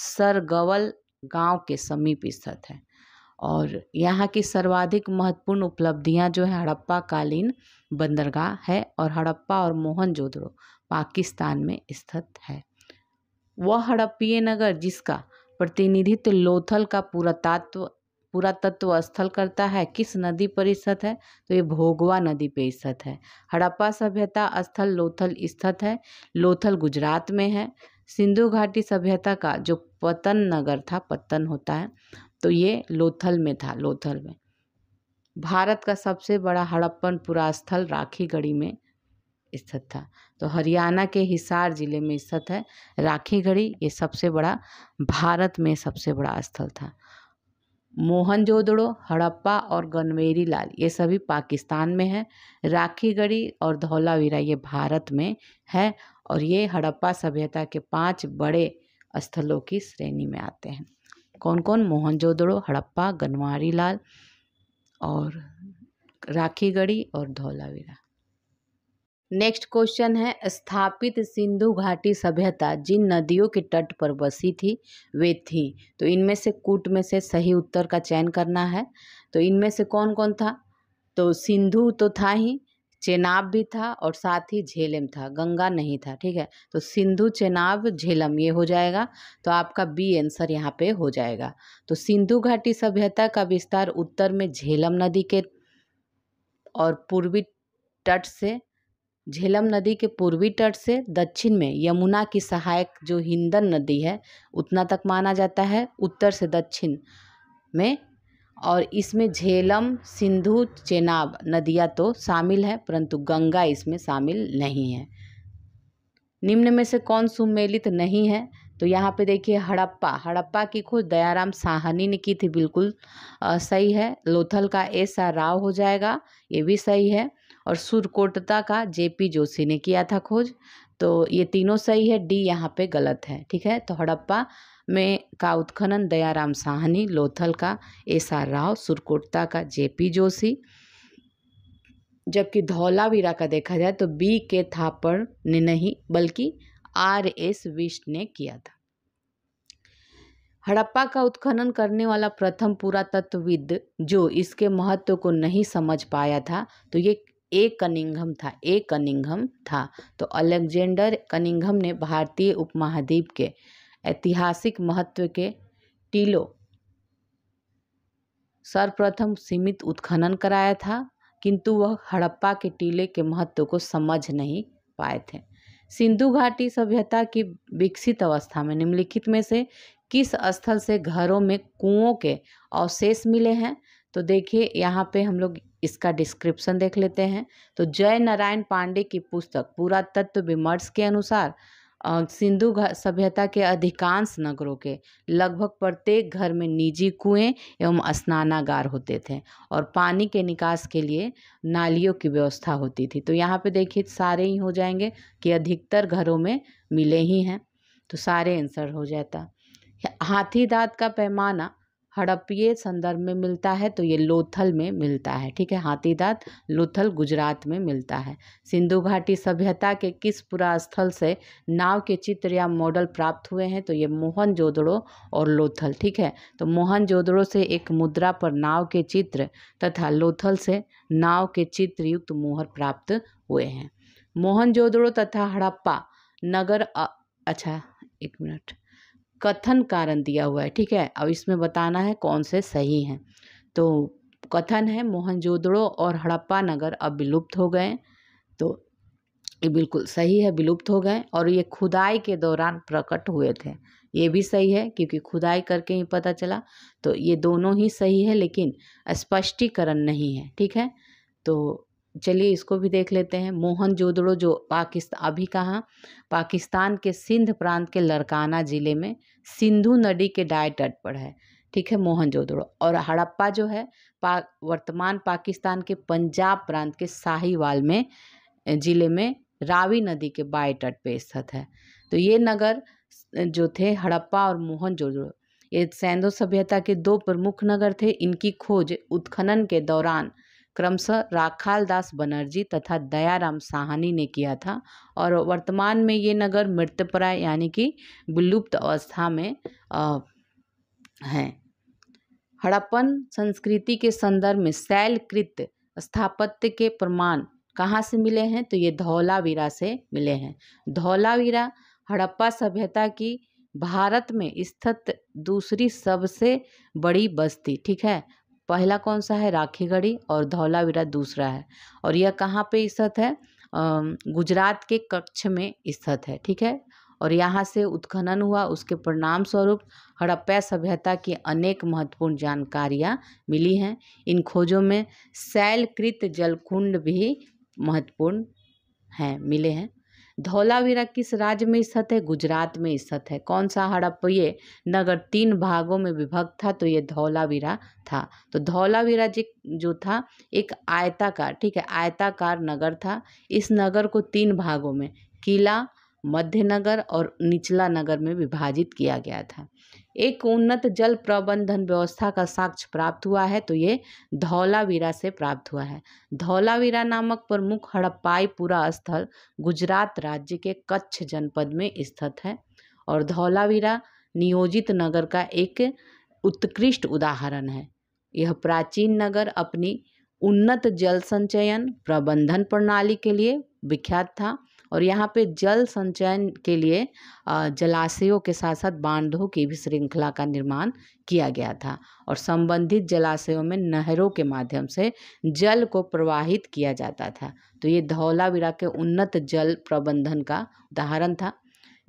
सरगवल गांव के समीप स्थित है और यहाँ की सर्वाधिक महत्वपूर्ण उपलब्धियाँ जो है हड़प्पा कालीन बंदरगाह है और हड़प्पा और मोहनजोदड़ो पाकिस्तान में स्थित है वह हड़प्पीय नगर जिसका प्रतिनिधित्व लोथल का पुरातत्व पुरातत्व स्थल करता है किस नदी पर स्थित है तो ये भोगवा नदी पर स्थित है हड़प्पा सभ्यता स्थल लोथल स्थित है लोथल गुजरात में है सिंधु घाटी सभ्यता का जो पतन नगर था पतन होता है तो ये लोथल में था लोथल में भारत का सबसे बड़ा हड़प्पन पुरास्थल गढ़ी में स्थित था तो हरियाणा के हिसार ज़िले में स्थित है राखी घड़ी ये सबसे बड़ा भारत में सबसे बड़ा स्थल था मोहनजोदड़ो हड़प्पा और गनवेरी लाल ये सभी पाकिस्तान में है राखी गढ़ी और धौलावीरा ये भारत में है और ये हड़प्पा सभ्यता के पांच बड़े स्थलों की श्रेणी में आते हैं कौन कौन मोहनजोदड़ो हड़प्पा गनवारी लाल और राखी गढ़ी और धौलावीरा नेक्स्ट क्वेश्चन है स्थापित सिंधु घाटी सभ्यता जिन नदियों के तट पर बसी थी वे थी तो इनमें से कूट में से सही उत्तर का चयन करना है तो इनमें से कौन कौन था तो सिंधु तो था ही चेनाब भी था और साथ ही झेलम था गंगा नहीं था ठीक है तो सिंधु चेनाब झेलम ये हो जाएगा तो आपका बी आंसर यहाँ पे हो जाएगा तो सिंधु घाटी सभ्यता का विस्तार उत्तर में झेलम नदी के और पूर्वी तट से झेलम नदी के पूर्वी तट से दक्षिण में यमुना की सहायक जो हिंदन नदी है उतना तक माना जाता है उत्तर से दक्षिण में और इसमें झेलम सिंधु चेनाब नदियाँ तो शामिल है परंतु गंगा इसमें शामिल नहीं है निम्न में से कौन सुमेलित नहीं है तो यहाँ पे देखिए हड़प्पा हड़प्पा की खोज दयाराम साहनी ने की थी बिल्कुल सही है लोथल का ऐसा राव हो जाएगा ये भी सही है और सुरकोटता का जेपी जोशी ने किया था खोज तो ये तीनों सही है डी यहाँ पे गलत है ठीक है तो हड़प्पा में का उत्खनन दयाराम साहनी लोथल का एस आर राव सुरकोटता का जेपी जोशी जबकि धौलावीरा का देखा जाए तो बी के थापड़ ने नहीं बल्कि आर एस विष्ट ने किया था हड़प्पा का उत्खनन करने वाला प्रथम पुरातत्वविद जो इसके महत्व को नहीं समझ पाया था तो ये ए कनिंघम था ए कनिंघम था तो अलेक्जेंडर कनिंघम ने भारतीय उपमहाद्वीप के ऐतिहासिक महत्व के टीलो सर्वप्रथम सीमित उत्खनन कराया था किंतु वह हड़प्पा के टीले के महत्व को समझ नहीं पाए थे सिंधु घाटी सभ्यता की विकसित अवस्था में निम्नलिखित में से किस स्थल से घरों में कुओं के अवशेष मिले हैं तो देखिए यहाँ पे हम लोग इसका डिस्क्रिप्शन देख लेते हैं तो जय नारायण पांडे की पुस्तक पुरातत्व विमर्श के अनुसार सिंधु सभ्यता के अधिकांश नगरों के लगभग प्रत्येक घर में निजी कुएं एवं स्नानागार होते थे और पानी के निकास के लिए नालियों की व्यवस्था होती थी तो यहाँ पे देखिए सारे ही हो जाएंगे कि अधिकतर घरों में मिले ही हैं तो सारे आंसर हो जाता हाथी दांत का पैमाना हड़प्पीय संदर्भ में मिलता है तो ये लोथल में मिलता है ठीक है हाथी दांत लोथल गुजरात में मिलता है सिंधु घाटी सभ्यता के किस पुरास्थल से नाव के चित्र या मॉडल प्राप्त हुए हैं तो ये मोहन जोदड़ो और लोथल ठीक है तो मोहन जोदड़ो से एक मुद्रा पर नाव के चित्र तथा लोथल से नाव के चित्र युक्त मोहर प्राप्त हुए हैं मोहन तथा हड़प्पा नगर अ... अच्छा एक मिनट कथन कारण दिया हुआ है ठीक है अब इसमें बताना है कौन से सही हैं तो कथन है मोहनजोदड़ो और हड़प्पा नगर अब विलुप्त हो गए तो ये बिल्कुल सही है विलुप्त हो गए और ये खुदाई के दौरान प्रकट हुए थे ये भी सही है क्योंकि खुदाई करके ही पता चला तो ये दोनों ही सही है लेकिन स्पष्टीकरण नहीं है ठीक है तो चलिए इसको भी देख लेते हैं मोहन जोदड़ो जो पाकिस्तान अभी कहाँ पाकिस्तान के सिंध प्रांत के लड़काना ज़िले में सिंधु नदी के दाएं तट पर है ठीक है मोहनजोदड़ो और हड़प्पा जो है पा वर्तमान पाकिस्तान के पंजाब प्रांत के साहिवाल में ज़िले में रावी नदी के बाएं तट पर स्थित है तो ये नगर जो थे हड़प्पा और मोहनजोदड़ो ये सैंधो सभ्यता के दो प्रमुख नगर थे इनकी खोज उत्खनन के दौरान क्रमशः राखाल दास बनर्जी तथा दयाराम साहनी ने किया था और वर्तमान में ये नगर मृतप्राय यानी कि विलुप्त अवस्था में हैं हड़प्पन संस्कृति के संदर्भ में शैलकृत स्थापत्य के प्रमाण कहाँ से मिले हैं तो ये धौलावीरा से मिले हैं धौलावीरा हड़प्पा सभ्यता की भारत में स्थित दूसरी सबसे बड़ी बस्ती ठीक है पहला कौन सा है राखीगढ़ी और धौलावीरा दूसरा है और यह कहाँ पे स्थित है गुजरात के कक्ष में स्थित है ठीक है और यहाँ से उत्खनन हुआ उसके परिणाम स्वरूप हड़प्पा सभ्यता की अनेक महत्वपूर्ण जानकारियाँ मिली हैं इन खोजों में शैलकृत जलकुंड भी महत्वपूर्ण हैं मिले हैं धौलावीरा किस राज्य में स्थित है गुजरात में स्थित है कौन सा ये नगर तीन भागों में विभक्त था तो ये धौलावीरा था तो धौलावीरा जी जो था एक आयताकार ठीक है आयताकार नगर था इस नगर को तीन भागों में किला मध्य नगर और निचला नगर में विभाजित किया गया था एक उन्नत जल प्रबंधन व्यवस्था का साक्ष्य प्राप्त हुआ है तो ये धौलावीरा से प्राप्त हुआ है धौलावीरा नामक प्रमुख हड़प्पाईपुरा स्थल गुजरात राज्य के कच्छ जनपद में स्थित है और धौलावीरा नियोजित नगर का एक उत्कृष्ट उदाहरण है यह प्राचीन नगर अपनी उन्नत जल संचयन प्रबंधन प्रणाली के लिए विख्यात था और यहाँ पे जल संचयन के लिए जलाशयों के साथ साथ बांधों की भी श्रृंखला का निर्माण किया गया था और संबंधित जलाशयों में नहरों के माध्यम से जल को प्रवाहित किया जाता था तो ये धौलावीरा के उन्नत जल प्रबंधन का उदाहरण था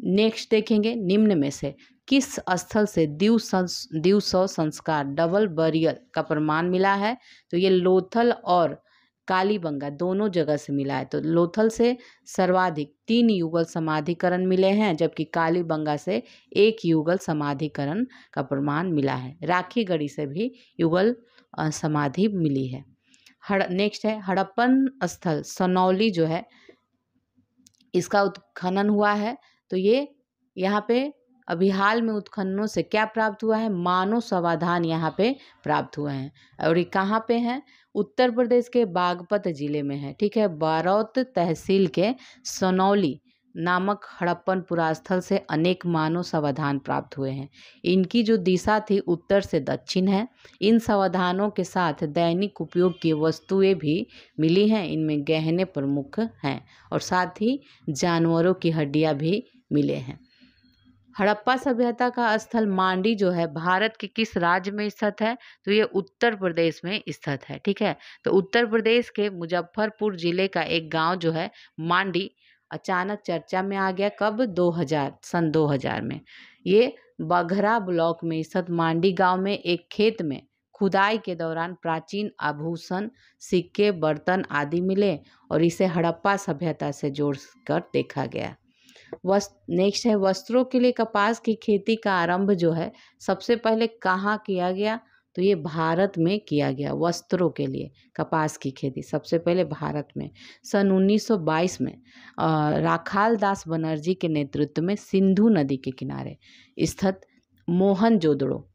नेक्स्ट देखेंगे निम्न में से किस स्थल से दीव संस दीव संस्कार डबल बरियल का प्रमाण मिला है तो ये लोथल और कालीबंगा दोनों जगह से मिला है तो लोथल से सर्वाधिक तीन युगल समाधिकरण मिले हैं जबकि कालीबंगा से एक युगल समाधिकरण का प्रमाण मिला है राखी गढ़ी से भी युगल समाधि मिली है हड़ नेक्स्ट है हड़प्पन स्थल सनौली जो है इसका उत्खनन हुआ है तो ये यहाँ पे अभी हाल में उत्खननों से क्या प्राप्त हुआ है मानव समाधान यहाँ पे प्राप्त हुए हैं और ये कहाँ पे हैं उत्तर प्रदेश के बागपत जिले में है ठीक है बारौत तहसील के सनौली नामक हड़प्पन पुरास्थल से अनेक मानव समाधान प्राप्त हुए हैं इनकी जो दिशा थी उत्तर से दक्षिण है इन समाधानों के साथ दैनिक उपयोग की वस्तुएं भी मिली हैं इनमें गहने प्रमुख हैं और साथ ही जानवरों की हड्डियां भी मिले हैं हड़प्पा सभ्यता का स्थल मांडी जो है भारत के किस राज्य में स्थित है तो ये उत्तर प्रदेश में स्थित है ठीक है तो उत्तर प्रदेश के मुजफ्फरपुर जिले का एक गांव जो है मांडी अचानक चर्चा में आ गया कब 2000 सन 2000 में ये बघरा ब्लॉक में स्थित मांडी गांव में एक खेत में खुदाई के दौरान प्राचीन आभूषण सिक्के बर्तन आदि मिले और इसे हड़प्पा सभ्यता से जोड़ देखा गया वस्त्र नेक्स्ट है वस्त्रों के लिए कपास की खेती का आरंभ जो है सबसे पहले कहाँ किया गया तो ये भारत में किया गया वस्त्रों के लिए कपास की खेती सबसे पहले भारत में सन 1922 में राखाल दास बनर्जी के नेतृत्व में सिंधु नदी के किनारे स्थित मोहन जोदड़ो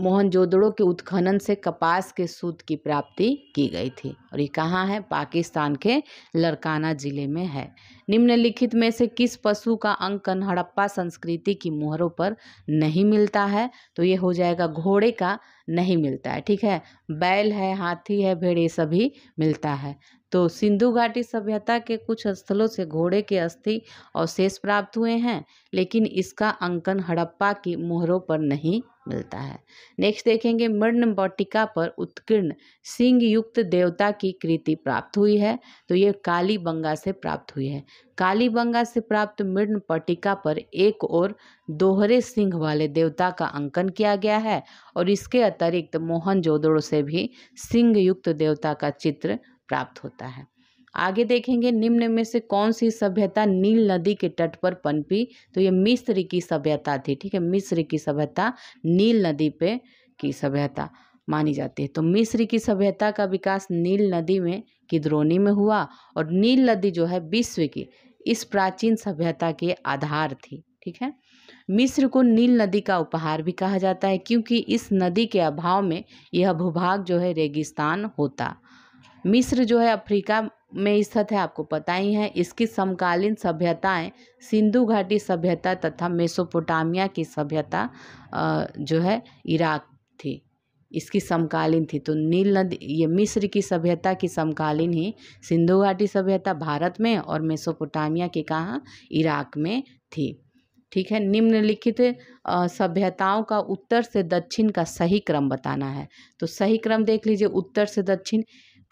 मोहनजोदड़ो के उत्खनन से कपास के सूत की प्राप्ति की गई थी और ये कहाँ है पाकिस्तान के लड़काना ज़िले में है निम्नलिखित में से किस पशु का अंकन हड़प्पा संस्कृति की मुहरों पर नहीं मिलता है तो ये हो जाएगा घोड़े का नहीं मिलता है ठीक है बैल है हाथी है भेड़े सभी मिलता है तो सिंधु घाटी सभ्यता के कुछ स्थलों से घोड़े के अस्थि अवशेष प्राप्त हुए हैं लेकिन इसका अंकन हड़प्पा की मोहरों पर नहीं मिलता है नेक्स्ट देखेंगे मृण बौटिका पर उत्कीर्ण सिंह युक्त देवता की कृति प्राप्त हुई है तो ये काली बंगा से प्राप्त हुई है काली बंगा से प्राप्त मृण पटिका पर एक और दोहरे सिंह वाले देवता का अंकन किया गया है और इसके अतिरिक्त मोहन जोदड़ो से भी सिंह युक्त देवता का चित्र प्राप्त होता है आगे देखेंगे निम्न में से कौन सी सभ्यता नील नदी के तट पर पनपी तो ये मिस्र की सभ्यता थी ठीक है मिस्र की सभ्यता नील नदी पे की सभ्यता मानी जाती है तो मिस्र की सभ्यता का विकास नील नदी में किद्रोनी में हुआ और नील नदी जो है विश्व की इस प्राचीन सभ्यता के आधार थी ठीक है मिस्र को नील नदी का उपहार भी कहा जाता है क्योंकि इस नदी के अभाव में यह भूभाग जो है रेगिस्तान होता मिस्र जो है अफ्रीका में स्थित है आपको पता ही है इसकी समकालीन सभ्यताएं सिंधु घाटी सभ्यता तथा मेसोपोटामिया की सभ्यता जो है इराक थी इसकी समकालीन थी तो नील नदी ये मिस्र की सभ्यता की समकालीन ही सिंधु घाटी सभ्यता भारत में और मेसोपोटामिया की कहाँ इराक में थी ठीक है निम्नलिखित सभ्यताओं का उत्तर से दक्षिण का सही क्रम बताना है तो सही क्रम देख लीजिए उत्तर से दक्षिण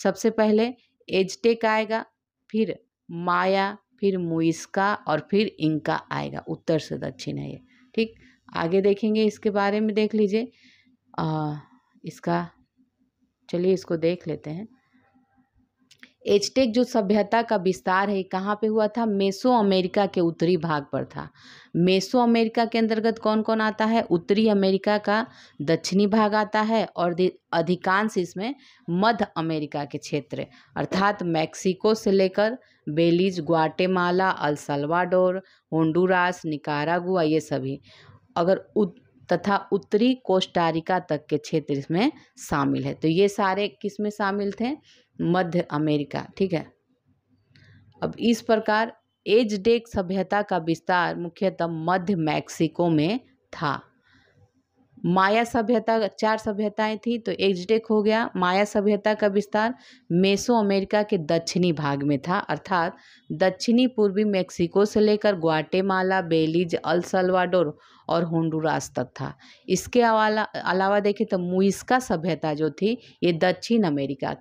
सबसे पहले एजटेक आएगा फिर माया फिर मुइस्का और फिर इंका आएगा उत्तर से दक्षिण है ये ठीक आगे देखेंगे इसके बारे में देख लीजिए इसका चलिए इसको देख लेते हैं एचटेक जो सभ्यता का विस्तार है कहाँ पे हुआ था मेसो अमेरिका के उत्तरी भाग पर था मेसो अमेरिका के अंतर्गत कौन कौन आता है उत्तरी अमेरिका का दक्षिणी भाग आता है और अधिकांश इसमें मध्य अमेरिका के क्षेत्र अर्थात मैक्सिको से लेकर Belize Guatemala El Salvador Honduras Nicaragua ये सभी अगर उत तथा उत्तरी कोस्टारिका तक के क्षेत्र में शामिल है तो ये सारे किस में शामिल थे मध्य अमेरिका ठीक है अब इस प्रकार एजडेक सभ्यता का विस्तार मुख्यतः मध्य मैक्सिको में था माया सभ्यता चार सभ्यताएं थी तो एक्जटेक हो गया माया सभ्यता का विस्तार मेसो अमेरिका के दक्षिणी भाग में था अर्थात दक्षिणी पूर्वी मेक्सिको से लेकर ग्वाटेमाला बेलीज अल सलवाडोर और होंडुरास तक था इसके अलावा देखें तो मुइस्का सभ्यता जो थी ये दक्षिण अमेरिका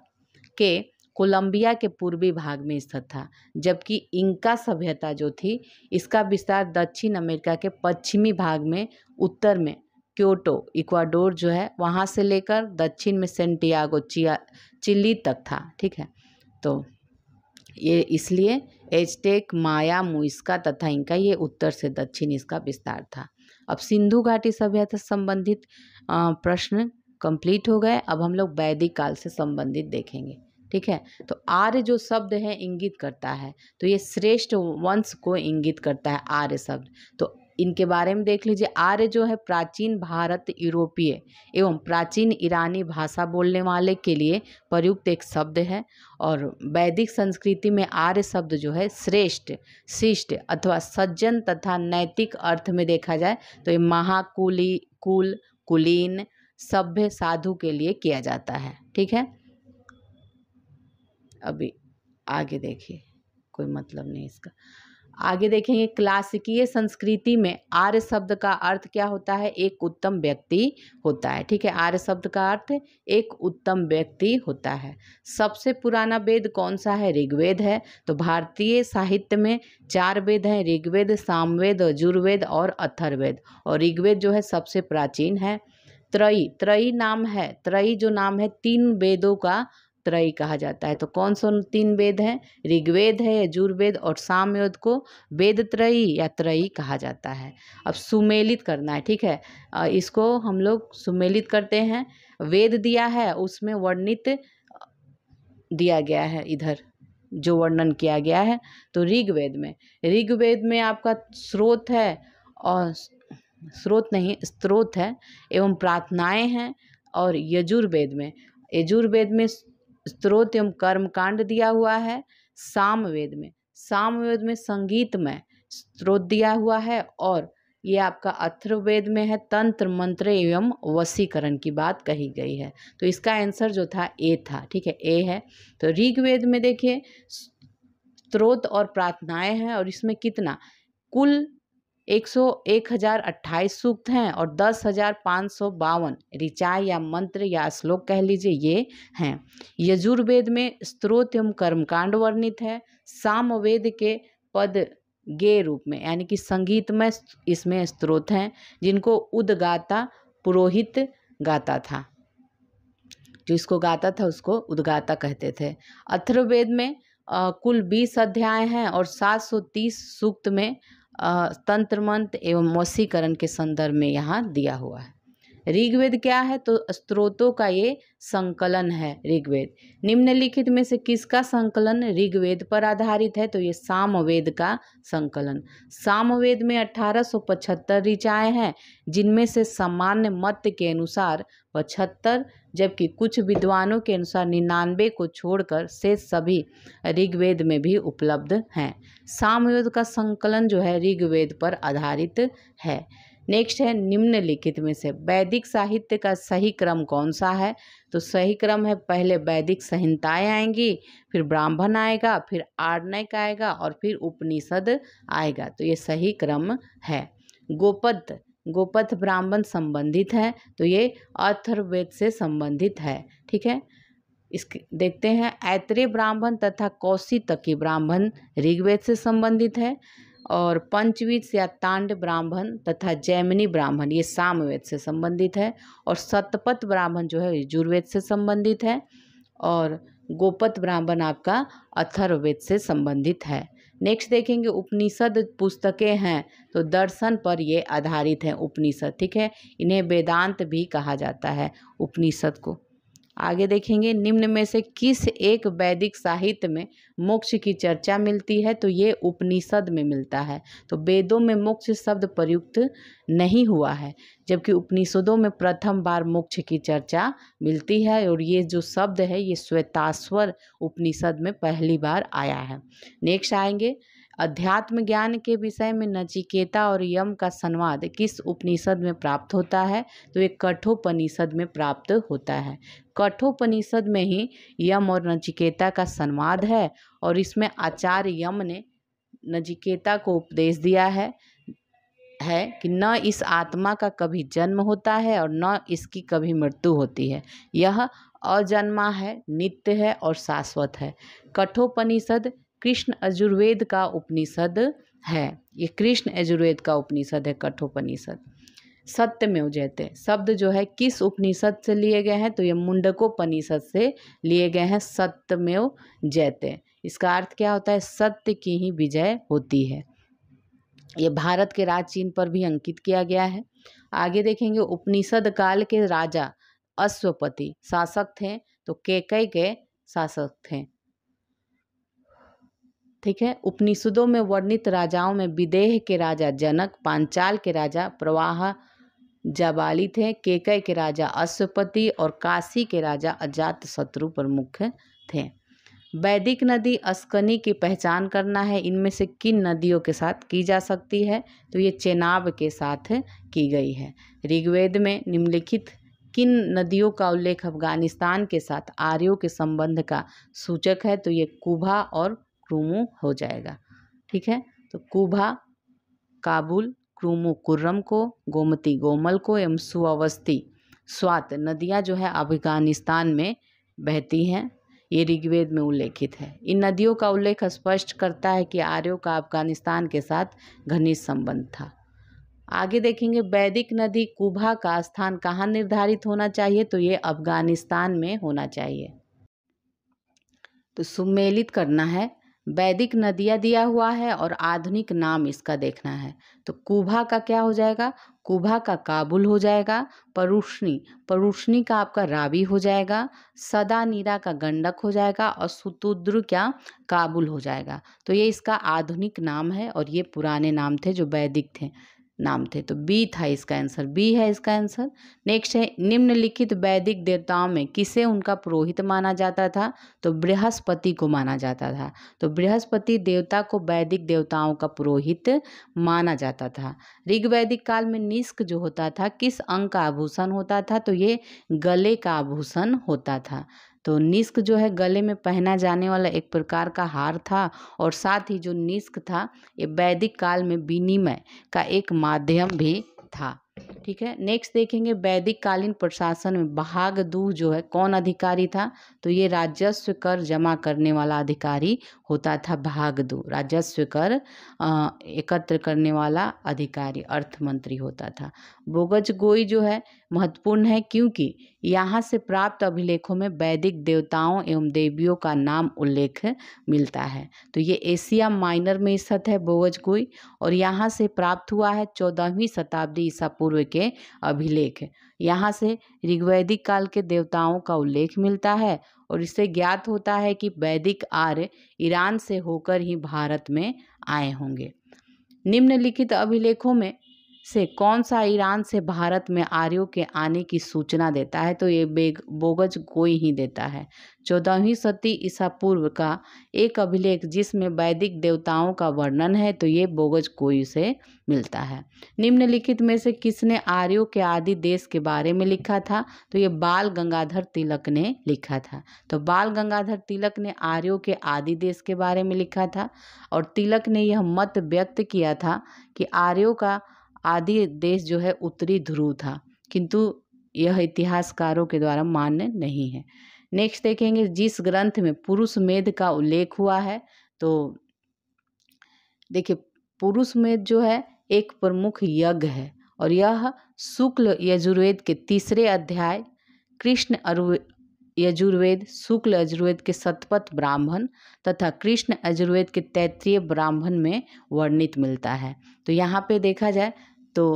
के कोलंबिया के पूर्वी भाग में स्थित था जबकि इंका सभ्यता जो थी इसका विस्तार दक्षिण अमेरिका के पश्चिमी भाग में उत्तर में क्योटो इक्वाडोर जो है वहाँ से लेकर दक्षिण में सेंटियागो चिया चिली तक था ठीक है तो ये इसलिए एजटेक माया मुइस्का तथा इनका ये उत्तर से दक्षिण इसका विस्तार था अब सिंधु घाटी सभ्यता संबंधित प्रश्न कंप्लीट हो गए अब हम लोग वैदिक काल से संबंधित देखेंगे ठीक है तो आर्य जो शब्द है इंगित करता है तो ये श्रेष्ठ वंश को इंगित करता है आर्य शब्द तो इनके बारे में देख लीजिए आर्य जो है प्राचीन भारत यूरोपीय एवं प्राचीन ईरानी भाषा बोलने वाले के लिए प्रयुक्त एक शब्द है और वैदिक संस्कृति में आर्य शब्द जो है श्रेष्ठ शिष्ट अथवा सज्जन तथा नैतिक अर्थ में देखा जाए तो ये महाकुली कुल कुलीन सभ्य साधु के लिए किया जाता है ठीक है अभी आगे देखिए कोई मतलब नहीं इसका आगे देखेंगे क्लासिकीय संस्कृति में आर्य शब्द का अर्थ क्या होता है एक उत्तम व्यक्ति होता है ठीक है आर्य शब्द का अर्थ एक उत्तम व्यक्ति होता है सबसे पुराना वेद कौन सा है ऋग्वेद है तो भारतीय साहित्य में चार वेद हैं ऋग्वेद सामवेद यजुर्वेद और अथर्वेद और ऋग्वेद जो है सबसे प्राचीन है त्रयी त्रयी नाम है त्रयी जो नाम है तीन वेदों का त्रयी कहा जाता है तो कौन सा तीन वेद हैं ऋग्वेद है यजुर्वेद और सामवेद को वेद त्रयी या त्रयी कहा जाता है अब सुमेलित करना है ठीक है इसको हम लोग सुमेलित करते हैं वेद दिया है उसमें वर्णित दिया गया है इधर जो वर्णन किया गया है तो ऋग्वेद में ऋग्वेद में आपका स्रोत है और स्रोत नहीं स्त्रोत है एवं प्रार्थनाएं हैं और यजुर्वेद में यजुर्वेद में स्त्रोत एवं कर्म कांड दिया हुआ है सामवेद में सामवेद में संगीत में स्त्रोत दिया हुआ है और ये आपका अथर्वेद में है तंत्र मंत्र एवं वसीकरण की बात कही गई है तो इसका आंसर जो था ए था ठीक है ए है तो ऋग्वेद में देखिए स्त्रोत और प्रार्थनाएं हैं और इसमें कितना कुल एक सौ एक हजार अट्ठाईस सूक्त हैं और दस हजार पाँच सौ बावन ऋचा या मंत्र या श्लोक कह लीजिए ये हैं यजुर्वेद में स्त्रोत एवं कर्मकांड वर्णित है सामवेद के पद गे रूप में यानी कि संगीत में इसमें स्त्रोत हैं जिनको उदगाता पुरोहित गाता था जो इसको गाता था उसको उदगाता कहते थे अथर्ववेद में आ, कुल बीस अध्याय हैं और सात सौ तीस सूक्त में तंत्र मंत्र एवं मौसीकरण के संदर्भ में यहाँ दिया हुआ है ऋग्वेद क्या है तो स्त्रोतों का ये संकलन है ऋग्वेद निम्नलिखित में से किसका संकलन ऋग्वेद पर आधारित है तो ये सामवेद का संकलन सामवेद में 1875 ऋचाएँ हैं जिनमें से सामान्य मत के अनुसार पचहत्तर जबकि कुछ विद्वानों के अनुसार निन्यानवे को छोड़कर से सभी ऋग्वेद में भी उपलब्ध हैं सामवेद का संकलन जो है ऋग्वेद पर आधारित है नेक्स्ट है निम्नलिखित में से वैदिक साहित्य का सही क्रम कौन सा है तो सही क्रम है पहले वैदिक संहिताएं आएंगी फिर ब्राह्मण आएगा फिर आर्णक आएगा और फिर उपनिषद आएगा तो ये सही क्रम है गोपद गोपथ ब्राह्मण संबंधित है तो ये अथर्वेद से संबंधित है ठीक है इसके देखते हैं ऐत्रेय ब्राह्मण तथा कौशितकी ब्राह्मण ऋग्वेद से संबंधित है और पंचवीत या तांड ब्राह्मण तथा जैमिनी ब्राह्मण ये सामवेद से संबंधित है और सतपथ ब्राह्मण जो है यजुर्वेद से संबंधित है और गोपत ब्राह्मण आपका अथर्ववेद से संबंधित है नेक्स्ट देखेंगे उपनिषद पुस्तकें हैं तो दर्शन पर ये आधारित हैं उपनिषद ठीक है इन्हें वेदांत भी कहा जाता है उपनिषद को आगे देखेंगे निम्न में से किस एक वैदिक साहित्य में मोक्ष की चर्चा मिलती है तो ये उपनिषद में मिलता है तो वेदों में मोक्ष शब्द प्रयुक्त नहीं हुआ है जबकि उपनिषदों में प्रथम बार मोक्ष की चर्चा मिलती है और ये जो शब्द है ये श्वेताश्वर उपनिषद में पहली बार आया है नेक्स्ट आएंगे अध्यात्म ज्ञान के विषय में नचिकेता और यम का संवाद किस उपनिषद में प्राप्त होता है तो ये कठोपनिषद में प्राप्त होता है कठोपनिषद में ही यम और नचिकेता का संवाद है और इसमें आचार्य यम ने नचिकेता को उपदेश दिया है है कि न इस आत्मा का कभी जन्म होता है और न इसकी कभी मृत्यु होती है यह अजन्मा है नित्य है और शाश्वत है कठोपनिषद कृष्ण आयुर्वेद का उपनिषद है ये कृष्ण यजुर्वेद का उपनिषद है कठोपनिषद सत्य में उजयते शब्द जो है किस उपनिषद से लिए गए हैं तो ये मुंडकोपनिषद से लिए गए हैं सत्य में जयते इसका अर्थ क्या होता है सत्य की ही विजय होती है ये भारत के राज चीन पर भी अंकित किया गया है आगे देखेंगे उपनिषद काल के राजा अश्वपति शासक थे तो केकई के शासक थे ठीक है उपनिषदों में वर्णित राजाओं में विदेह के राजा जनक पांचाल के राजा प्रवाह जाबाली थे केकय के राजा अश्वपति और काशी के राजा अजात शत्रु प्रमुख थे वैदिक नदी अस्कनी की पहचान करना है इनमें से किन नदियों के साथ की जा सकती है तो ये चेनाब के साथ की गई है ऋग्वेद में निम्नलिखित किन नदियों का उल्लेख अफगानिस्तान के साथ आर्यों के संबंध का सूचक है तो ये कुभा और क्रूमो हो जाएगा ठीक है तो कुभा काबुल क्रूमो कुर्रम को गोमती गोमल को एवं सुअवस्थी स्वात नदियाँ जो है अफगानिस्तान में बहती हैं ये ऋग्वेद में उल्लेखित है इन नदियों का उल्लेख स्पष्ट करता है कि आर्यों का अफगानिस्तान के साथ घनिष्ठ संबंध था आगे देखेंगे वैदिक नदी कुभा का स्थान कहाँ निर्धारित होना चाहिए तो ये अफगानिस्तान में होना चाहिए तो सुमेलित करना है वैदिक नदिया दिया हुआ है और आधुनिक नाम इसका देखना है तो कुभा का क्या हो जाएगा कुभा का काबुल हो जाएगा परुष्णी परुष्णी का आपका रावी हो जाएगा सदा नीरा का गंडक हो जाएगा और सुतुद्र क्या काबुल हो जाएगा तो ये इसका आधुनिक नाम है और ये पुराने नाम थे जो वैदिक थे नाम थे तो बी था इसका आंसर बी है इसका आंसर नेक्स्ट है निम्नलिखित वैदिक देवताओं में किसे उनका पुरोहित माना जाता था तो बृहस्पति को माना जाता था तो बृहस्पति देवता को वैदिक देवताओं का पुरोहित माना जाता था ऋग्वैदिक काल में निष्क जो होता था किस अंग का आभूषण होता था तो ये गले का आभूषण होता था तो निस्क जो है गले में पहना जाने वाला एक प्रकार का हार था और साथ ही जो निस्क था ये वैदिक काल में विनिमय का एक माध्यम भी था ठीक है नेक्स्ट देखेंगे वैदिक कालीन प्रशासन में भागदूह जो है कौन अधिकारी था तो ये राजस्व कर जमा करने वाला अधिकारी होता था दो राजस्व कर एकत्र करने वाला अधिकारी अर्थ मंत्री होता था बोगज गोई जो है महत्वपूर्ण है क्योंकि यहाँ से प्राप्त अभिलेखों में वैदिक देवताओं एवं देवियों का नाम उल्लेख मिलता है तो ये एशिया माइनर में स्थित है बोगज गोई और यहाँ से प्राप्त हुआ है चौदहवीं शताब्दी ईसा पूर्व के अभिलेख यहाँ से ऋग्वैदिक काल के देवताओं का उल्लेख मिलता है और इससे ज्ञात होता है कि वैदिक आर्य ईरान से होकर ही भारत में आए होंगे निम्नलिखित अभिलेखों में से कौन सा ईरान से भारत में आर्यों के आने की सूचना देता है तो ये बेग बोगज कोई ही देता है चौदहवीं सती ईसा पूर्व का एक अभिलेख जिसमें वैदिक देवताओं का वर्णन है तो ये बोगज कोई से मिलता है निम्नलिखित में से किसने आर्यों के आदि देश के बारे में लिखा था तो ये बाल गंगाधर तिलक ने लिखा था तो बाल गंगाधर तिलक ने आर्यों के आदि देश के बारे में लिखा था और तिलक ने यह मत व्यक्त किया था कि आर्यों का आदि देश जो है उत्तरी ध्रुव था किंतु यह इतिहासकारों के द्वारा मान्य नहीं है नेक्स्ट देखेंगे जिस ग्रंथ में पुरुष मेध का उल्लेख हुआ है तो देखिए पुरुष मेध जो है एक प्रमुख यज्ञ है और यह शुक्ल यजुर्वेद के तीसरे अध्याय कृष्ण यजुर्वेद शुक्ल यजुर्वेद के सतपथ ब्राह्मण तथा कृष्ण यजुर्वेद के तैतृय ब्राह्मण में वर्णित मिलता है तो यहाँ पे देखा जाए तो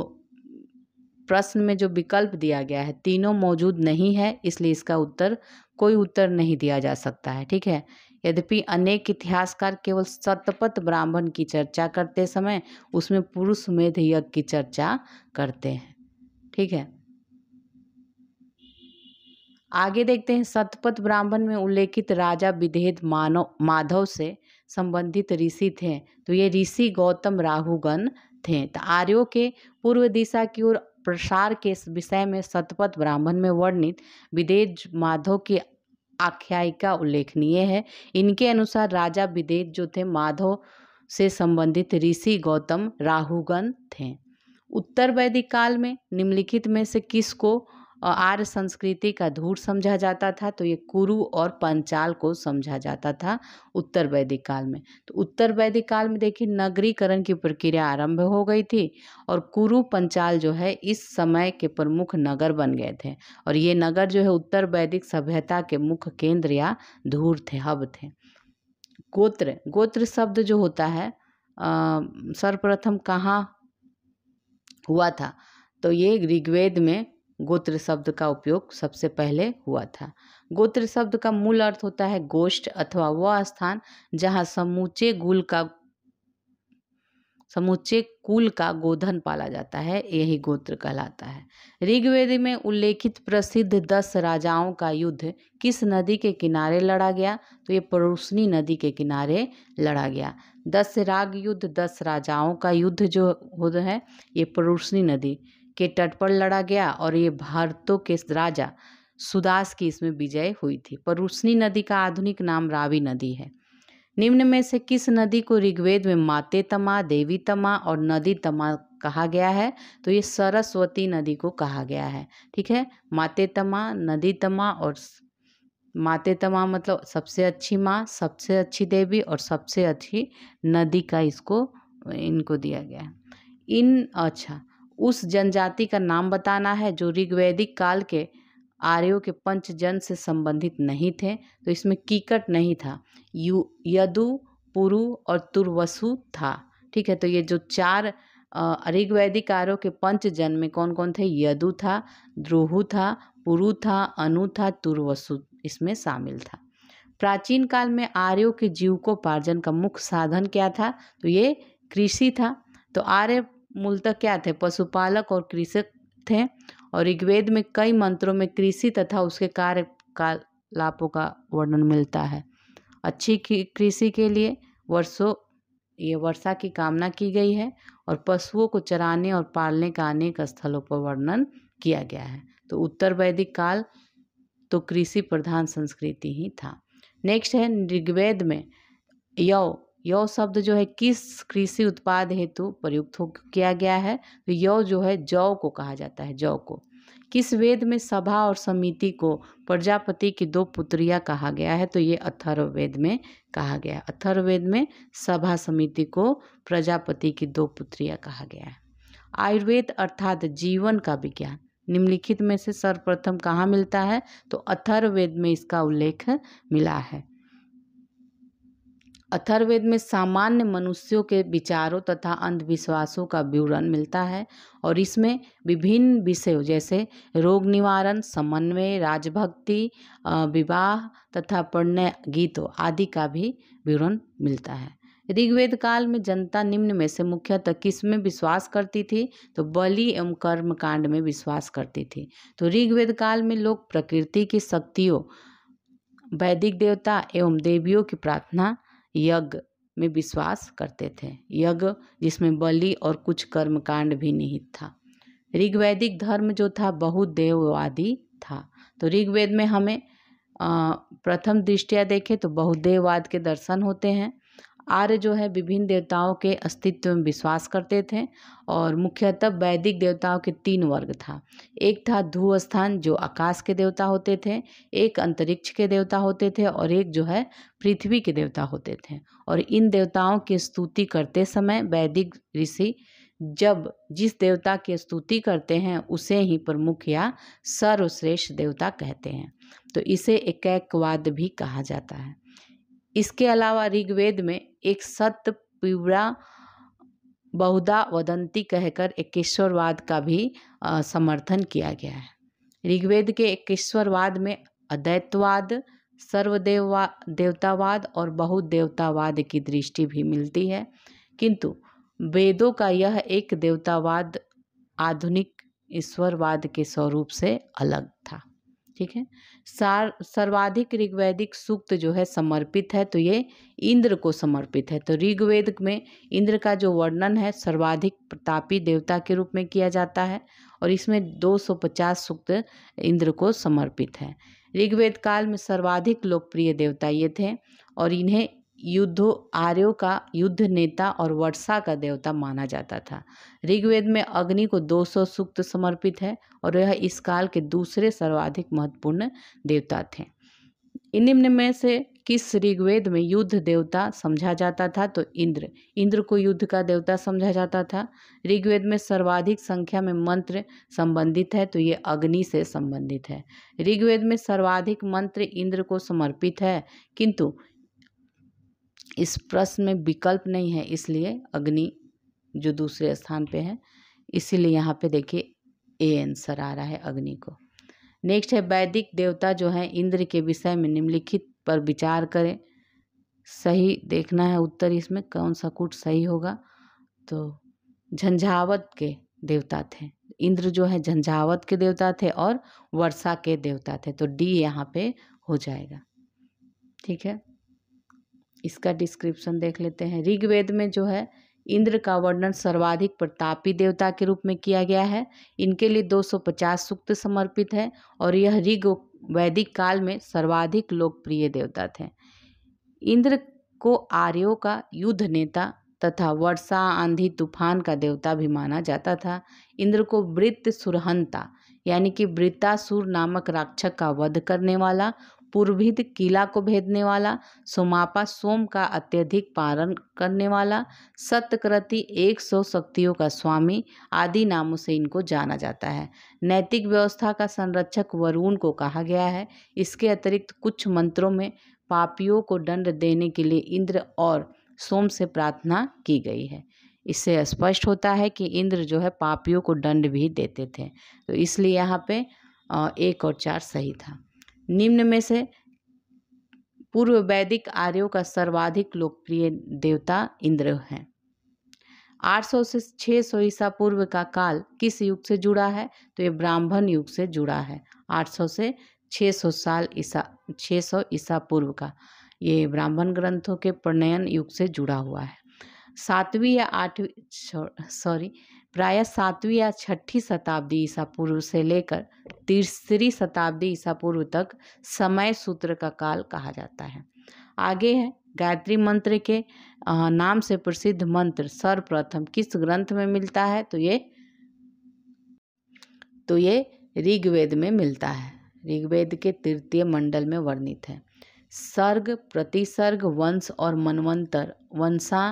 प्रश्न में जो विकल्प दिया गया है तीनों मौजूद नहीं है इसलिए इसका उत्तर कोई उत्तर नहीं दिया जा सकता है ठीक है यद्यपि अनेक इतिहासकार केवल सतपथ ब्राह्मण की चर्चा करते समय उसमें पुरुष मेध यज्ञ की चर्चा करते हैं ठीक है आगे देखते हैं सतपथ ब्राह्मण में उल्लेखित राजा विधेद मानव माधव से संबंधित ऋषि थे तो ये ऋषि गौतम राहुगण थे तो आर्यों के पूर्व दिशा की ओर प्रसार के विषय में शतपथ ब्राह्मण में वर्णित विदेश माधव की आख्यायिका उल्लेखनीय है इनके अनुसार राजा विदेश जो थे माधव से संबंधित ऋषि गौतम राहुगन थे उत्तर वैदिक काल में निम्नलिखित में से किसको और आर्य संस्कृति का धूर समझा जाता था तो ये कुरु और पंचाल को समझा जाता था उत्तर वैदिक काल में तो उत्तर वैदिक काल में देखिए नगरीकरण की प्रक्रिया आरंभ हो गई थी और कुरु पंचाल जो है इस समय के प्रमुख नगर बन गए थे और ये नगर जो है उत्तर वैदिक सभ्यता के मुख्य केंद्र या धूर थे हब थे गोत्र गोत्र शब्द जो होता है सर्वप्रथम कहाँ हुआ था तो ये ऋग्वेद में गोत्र शब्द का उपयोग सबसे पहले हुआ था गोत्र शब्द का मूल अर्थ होता है गोष्ठ अथवा वह स्थान जहाँ समूचे गुल का समूचे कुल का गोधन पाला जाता है यही गोत्र कहलाता है ऋग्वेद में उल्लेखित प्रसिद्ध दस राजाओं का युद्ध किस नदी के किनारे लड़ा गया तो ये पड़ोसनी नदी के किनारे लड़ा गया दस राग युद्ध दस राजाओं का युद्ध जो होता है ये पड़ोसनी नदी के तट पर लड़ा गया और ये भारतों के राजा सुदास की इसमें विजय हुई थी उसनी नदी का आधुनिक नाम रावी नदी है निम्न में से किस नदी को ऋग्वेद में माते तमा देवी तमा और नदी तमा कहा गया है तो ये सरस्वती नदी को कहा गया है ठीक है माते तमा नदी तमा और माते तमा मतलब सबसे अच्छी माँ सबसे अच्छी देवी और सबसे अच्छी नदी का इसको इनको दिया गया है इन अच्छा उस जनजाति का नाम बताना है जो ऋग्वैदिक काल के आर्यों के पंचजन से संबंधित नहीं थे तो इसमें कीकट नहीं था यु यदु पुरु और तुर्वसु था ठीक है तो ये जो चार ऋग्वैदिक आर्यों के पंचजन में कौन कौन थे यदु था द्रोहु था पुरु था अनु था तुर्वसु इसमें शामिल था प्राचीन काल में आर्यों के जीवकोपार्जन का मुख्य साधन क्या था तो ये कृषि था तो आर्य मूलतः क्या थे पशुपालक और कृषक थे और ऋग्वेद में कई मंत्रों में कृषि तथा उसके कार्य लापों का वर्णन मिलता है अच्छी कृषि के लिए वर्षों ये वर्षा की कामना की गई है और पशुओं को चराने और पालने का अनेक स्थलों पर वर्णन किया गया है तो उत्तर वैदिक काल तो कृषि प्रधान संस्कृति ही था नेक्स्ट है ऋग्वेद में यौ यौ शब्द जो है किस कृषि उत्पाद हेतु प्रयुक्त हो किया गया है तो यौ जो है जौ को कहा जाता है जौ को किस वेद में सभा और समिति को प्रजापति की दो पुत्रियां कहा गया है तो ये अथर्ववेद में कहा गया है अथर्ववेद में सभा समिति को प्रजापति की दो पुत्रियां कहा गया है आयुर्वेद अर्थात जीवन का विज्ञान निम्नलिखित में से सर्वप्रथम कहाँ मिलता है तो अथर्ववेद में इसका उल्लेख मिला है अथर्वेद में सामान्य मनुष्यों के विचारों तथा अंधविश्वासों का विवरण मिलता है और इसमें विभिन्न विषयों जैसे रोग निवारण समन्वय राजभक्ति विवाह तथा प्रणय गीतों आदि का भी विवरण मिलता है ऋग्वेद काल में जनता निम्न में से मुख्यतः किस में विश्वास करती थी तो बलि एवं कर्म कांड में विश्वास करती थी तो ऋग्वेद काल में लोग प्रकृति की शक्तियों वैदिक देवता एवं देवियों की प्रार्थना यज्ञ में विश्वास करते थे यज्ञ जिसमें बलि और कुछ कर्मकांड भी निहित था ऋग्वैदिक धर्म जो था बहुत देववादी था तो ऋग्वेद में हमें प्रथम दृष्टिया देखें तो बहुदेववाद के दर्शन होते हैं आर्य जो है विभिन्न देवताओं के अस्तित्व में विश्वास करते थे और मुख्यतः वैदिक देवताओं के तीन वर्ग था एक था धू स्थान जो आकाश के देवता होते थे एक अंतरिक्ष के देवता होते थे और एक जो है पृथ्वी के देवता होते थे और इन देवताओं की स्तुति करते समय वैदिक ऋषि जब जिस देवता की स्तुति करते हैं उसे ही प्रमुख या सर्वश्रेष्ठ देवता कहते हैं तो इसे एकैकवाद भी कहा जाता है इसके अलावा ऋग्वेद में एक सत्य पिवरा बहुधा वदंती कहकर एकेश्वरवाद का भी समर्थन किया गया है ऋग्वेद के एकेश्वरवाद में अद्वैतवाद सर्वदेववा देवतावाद और बहुदेवतावाद की दृष्टि भी मिलती है किंतु वेदों का यह एक देवतावाद आधुनिक ईश्वरवाद के स्वरूप से अलग था ठीक है सार सर्वाधिक ऋग्वैदिक सूक्त जो है समर्पित है तो ये इंद्र को समर्पित है तो ऋग्वेद में इंद्र का जो वर्णन है सर्वाधिक प्रतापी देवता के रूप में किया जाता है और इसमें 250 सूक्त इंद्र को समर्पित है ऋग्वेद काल में सर्वाधिक लोकप्रिय देवता ये थे और इन्हें युद्धो आर्यों का युद्ध नेता और वर्षा का देवता माना जाता था ऋग्वेद में अग्नि को 200 सूक्त समर्पित है और यह इस काल के दूसरे सर्वाधिक महत्वपूर्ण देवता थे निम्न में से किस ऋग्वेद में युद्ध देवता समझा जाता था तो इंद्र इंद्र को युद्ध का देवता समझा जाता था ऋग्वेद में सर्वाधिक संख्या में मंत्र संबंधित है तो ये अग्नि से संबंधित है ऋग्वेद में सर्वाधिक मंत्र इंद्र को समर्पित है किंतु इस प्रश्न में विकल्प नहीं है इसलिए अग्नि जो दूसरे स्थान पे है इसीलिए यहाँ पे देखिए ए आंसर आ रहा है अग्नि को नेक्स्ट है वैदिक देवता जो है इंद्र के विषय में निम्नलिखित पर विचार करें सही देखना है उत्तर इसमें कौन सा कूट सही होगा तो झंझावत के देवता थे इंद्र जो है झंझावत के देवता थे और वर्षा के देवता थे तो डी यहाँ पे हो जाएगा ठीक है इसका डिस्क्रिप्शन देख लेते हैं ऋग्वेद में जो है इंद्र का वर्णन सर्वाधिक प्रतापी देवता के रूप में किया गया है इनके लिए 250 सूक्त समर्पित है और यह ऋग वैदिक काल में सर्वाधिक लोकप्रिय देवता थे इंद्र को आर्यों का युद्ध नेता तथा वर्षा आंधी तूफान का देवता भी माना जाता था इंद्र को वृत्त सुरहंता यानी कि वृत्तासुर नामक राक्षस का वध करने वाला पूर्वभिद किला को भेदने वाला सोमापा सोम का अत्यधिक पालन करने वाला सत्यकृति एक सौ शक्तियों का स्वामी आदि नामों से इनको जाना जाता है नैतिक व्यवस्था का संरक्षक वरुण को कहा गया है इसके अतिरिक्त कुछ मंत्रों में पापियों को दंड देने के लिए इंद्र और सोम से प्रार्थना की गई है इससे स्पष्ट होता है कि इंद्र जो है पापियों को दंड भी देते थे तो इसलिए यहाँ पे एक और चार सही था निम्न में से पूर्व वैदिक आर्यों का सर्वाधिक लोकप्रिय देवता इंद्र है 800 से 600 ईसा पूर्व का काल किस युग से जुड़ा है तो ये ब्राह्मण युग से जुड़ा है 800 से 600 साल ईसा 600 ईसा पूर्व का ये ब्राह्मण ग्रंथों के प्रणयन युग से जुड़ा हुआ है सातवीं या आठवीं सॉरी प्रायः सातवीं या छठी शताब्दी ईसा पूर्व से लेकर तीसरी शताब्दी ईसा पूर्व तक समय सूत्र का काल कहा जाता है आगे है गायत्री मंत्र के नाम से प्रसिद्ध मंत्र सर्वप्रथम किस ग्रंथ में मिलता है तो ये तो ये ऋग्वेद में मिलता है ऋग्वेद के तृतीय मंडल में वर्णित है सर्ग प्रतिसर्ग वंश और मनवंतर वंशा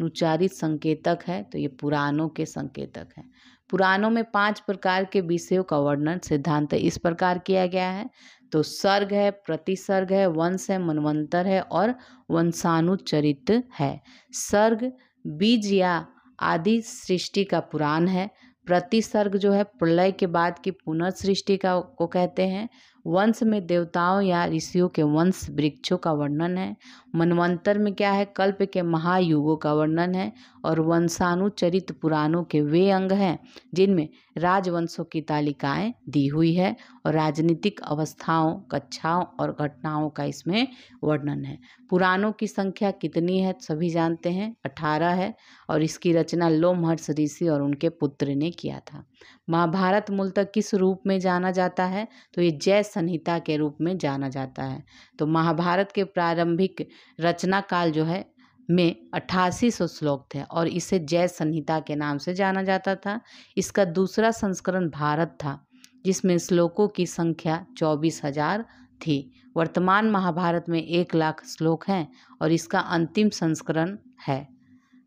अनुचारित संकेतक है तो ये पुराणों के संकेतक हैं पुराणों में पांच प्रकार के विषयों का वर्णन सिद्धांत इस प्रकार किया गया है तो सर्ग है प्रतिसर्ग है वंश है मनवंतर है और वंशानुचरित है सर्ग बीज या आदि सृष्टि का पुराण है प्रतिसर्ग जो है प्रलय के बाद की पुनर्सृष्टि का को कहते हैं वंश में देवताओं या ऋषियों के वंश वृक्षों का वर्णन है मनवंतर में क्या है कल्प के महायुगों का वर्णन है और वंशानुचरित पुराणों के वे अंग हैं जिनमें राजवंशों की तालिकाएं दी हुई है और राजनीतिक अवस्थाओं कक्षाओं और घटनाओं का इसमें वर्णन है पुराणों की संख्या कितनी है सभी जानते हैं अठारह है और इसकी रचना लोमहर्ष ऋषि और उनके पुत्र ने किया था महाभारत मूलतः किस रूप में जाना जाता है तो ये जय संहिता के रूप में जाना जाता है तो महाभारत के प्रारंभिक रचना काल जो है में अट्ठासी सौ श्लोक थे और इसे जय संहिता के नाम से जाना जाता था इसका दूसरा संस्करण भारत था जिसमें श्लोकों की संख्या चौबीस हजार थी वर्तमान महाभारत में एक लाख श्लोक हैं और इसका अंतिम संस्करण है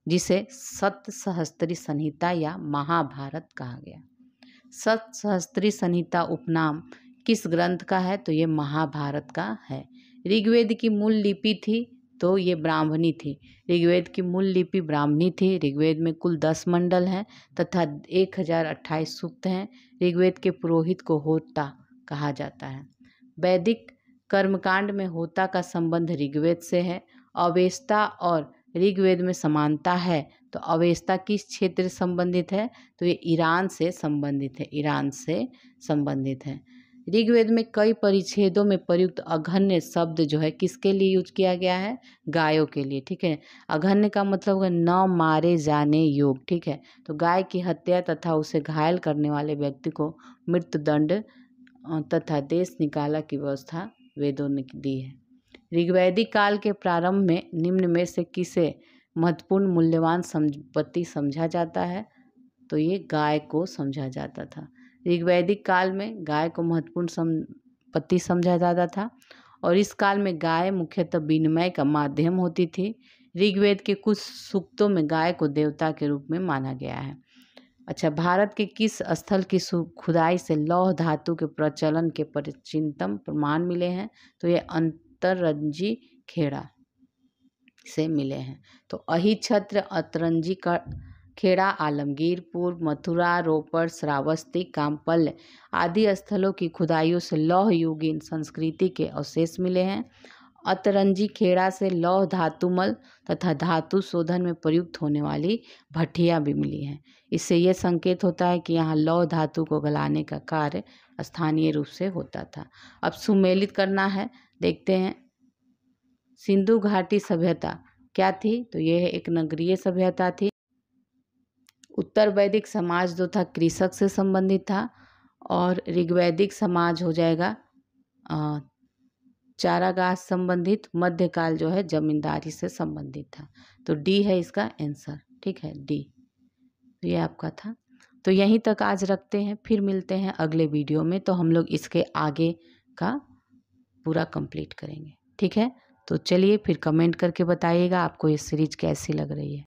जिसे सत सहस्त्री संहिता या महाभारत कहा गया सत सहस्त्री संहिता उपनाम किस ग्रंथ का है तो ये महाभारत का है ऋग्वेद की मूल लिपि थी तो ये ब्राह्मणी थी ऋग्वेद की मूल लिपि ब्राह्मणी थी ऋग्वेद में कुल दस मंडल हैं तथा एक हजार अट्ठाईस सूक्त हैं ऋग्वेद के पुरोहित को होता कहा जाता है वैदिक कर्मकांड में होता का संबंध ऋग्वेद से है अवेस्ता और ऋग्वेद में समानता है तो अवेस्ता किस क्षेत्र से संबंधित है तो ये ईरान से संबंधित है ईरान से संबंधित है ऋग्वेद में कई परिच्छेदों में प्रयुक्त अघन्य शब्द जो है किसके लिए यूज किया गया है गायों के लिए ठीक है अघन्य का मतलब है न मारे जाने योग ठीक है तो गाय की हत्या तथा उसे घायल करने वाले व्यक्ति को मृत्युदंड तथा देश निकाला की व्यवस्था वेदों ने दी है ऋग्वैदिक काल के प्रारंभ में निम्न में से किसे महत्वपूर्ण मूल्यवान संपत्ति समझा जाता है तो ये गाय को समझा जाता था ऋग्वैदिक काल में गाय को महत्वपूर्ण संपत्ति समझा जाता था और इस काल में गाय मुख्यतः विनिमय का माध्यम होती थी ऋग्वेद के कुछ सूक्तों में गाय को देवता के रूप में माना गया है अच्छा भारत के किस स्थल की खुदाई से लौह धातु के प्रचलन के प्राचीनतम प्रमाण मिले हैं तो ये अंतरंजी खेड़ा से मिले हैं तो अहि छत्र अतरंजी का खेड़ा आलमगीरपुर मथुरा रोपड़ श्रावस्ती कामपल्ल आदि स्थलों की खुदाइयों से लौह युगीन संस्कृति के अवशेष मिले हैं अतरंजी खेड़ा से लौह धातुमल तथा धातु शोधन में प्रयुक्त होने वाली भट्टियाँ भी मिली हैं इससे यह संकेत होता है कि यहाँ लौह धातु को गलाने का कार्य स्थानीय रूप से होता था अब सुमेलित करना है देखते हैं सिंधु घाटी सभ्यता क्या थी तो यह एक नगरीय सभ्यता थी उत्तर वैदिक समाज जो था कृषक से संबंधित था और ऋग्वैदिक समाज हो जाएगा चारागाह संबंधित मध्यकाल जो है जमींदारी से संबंधित था तो डी है इसका आंसर ठीक है डी तो ये आपका था तो यहीं तक आज रखते हैं फिर मिलते हैं अगले वीडियो में तो हम लोग इसके आगे का पूरा कंप्लीट करेंगे ठीक है तो चलिए फिर कमेंट करके बताइएगा आपको ये सीरीज कैसी लग रही है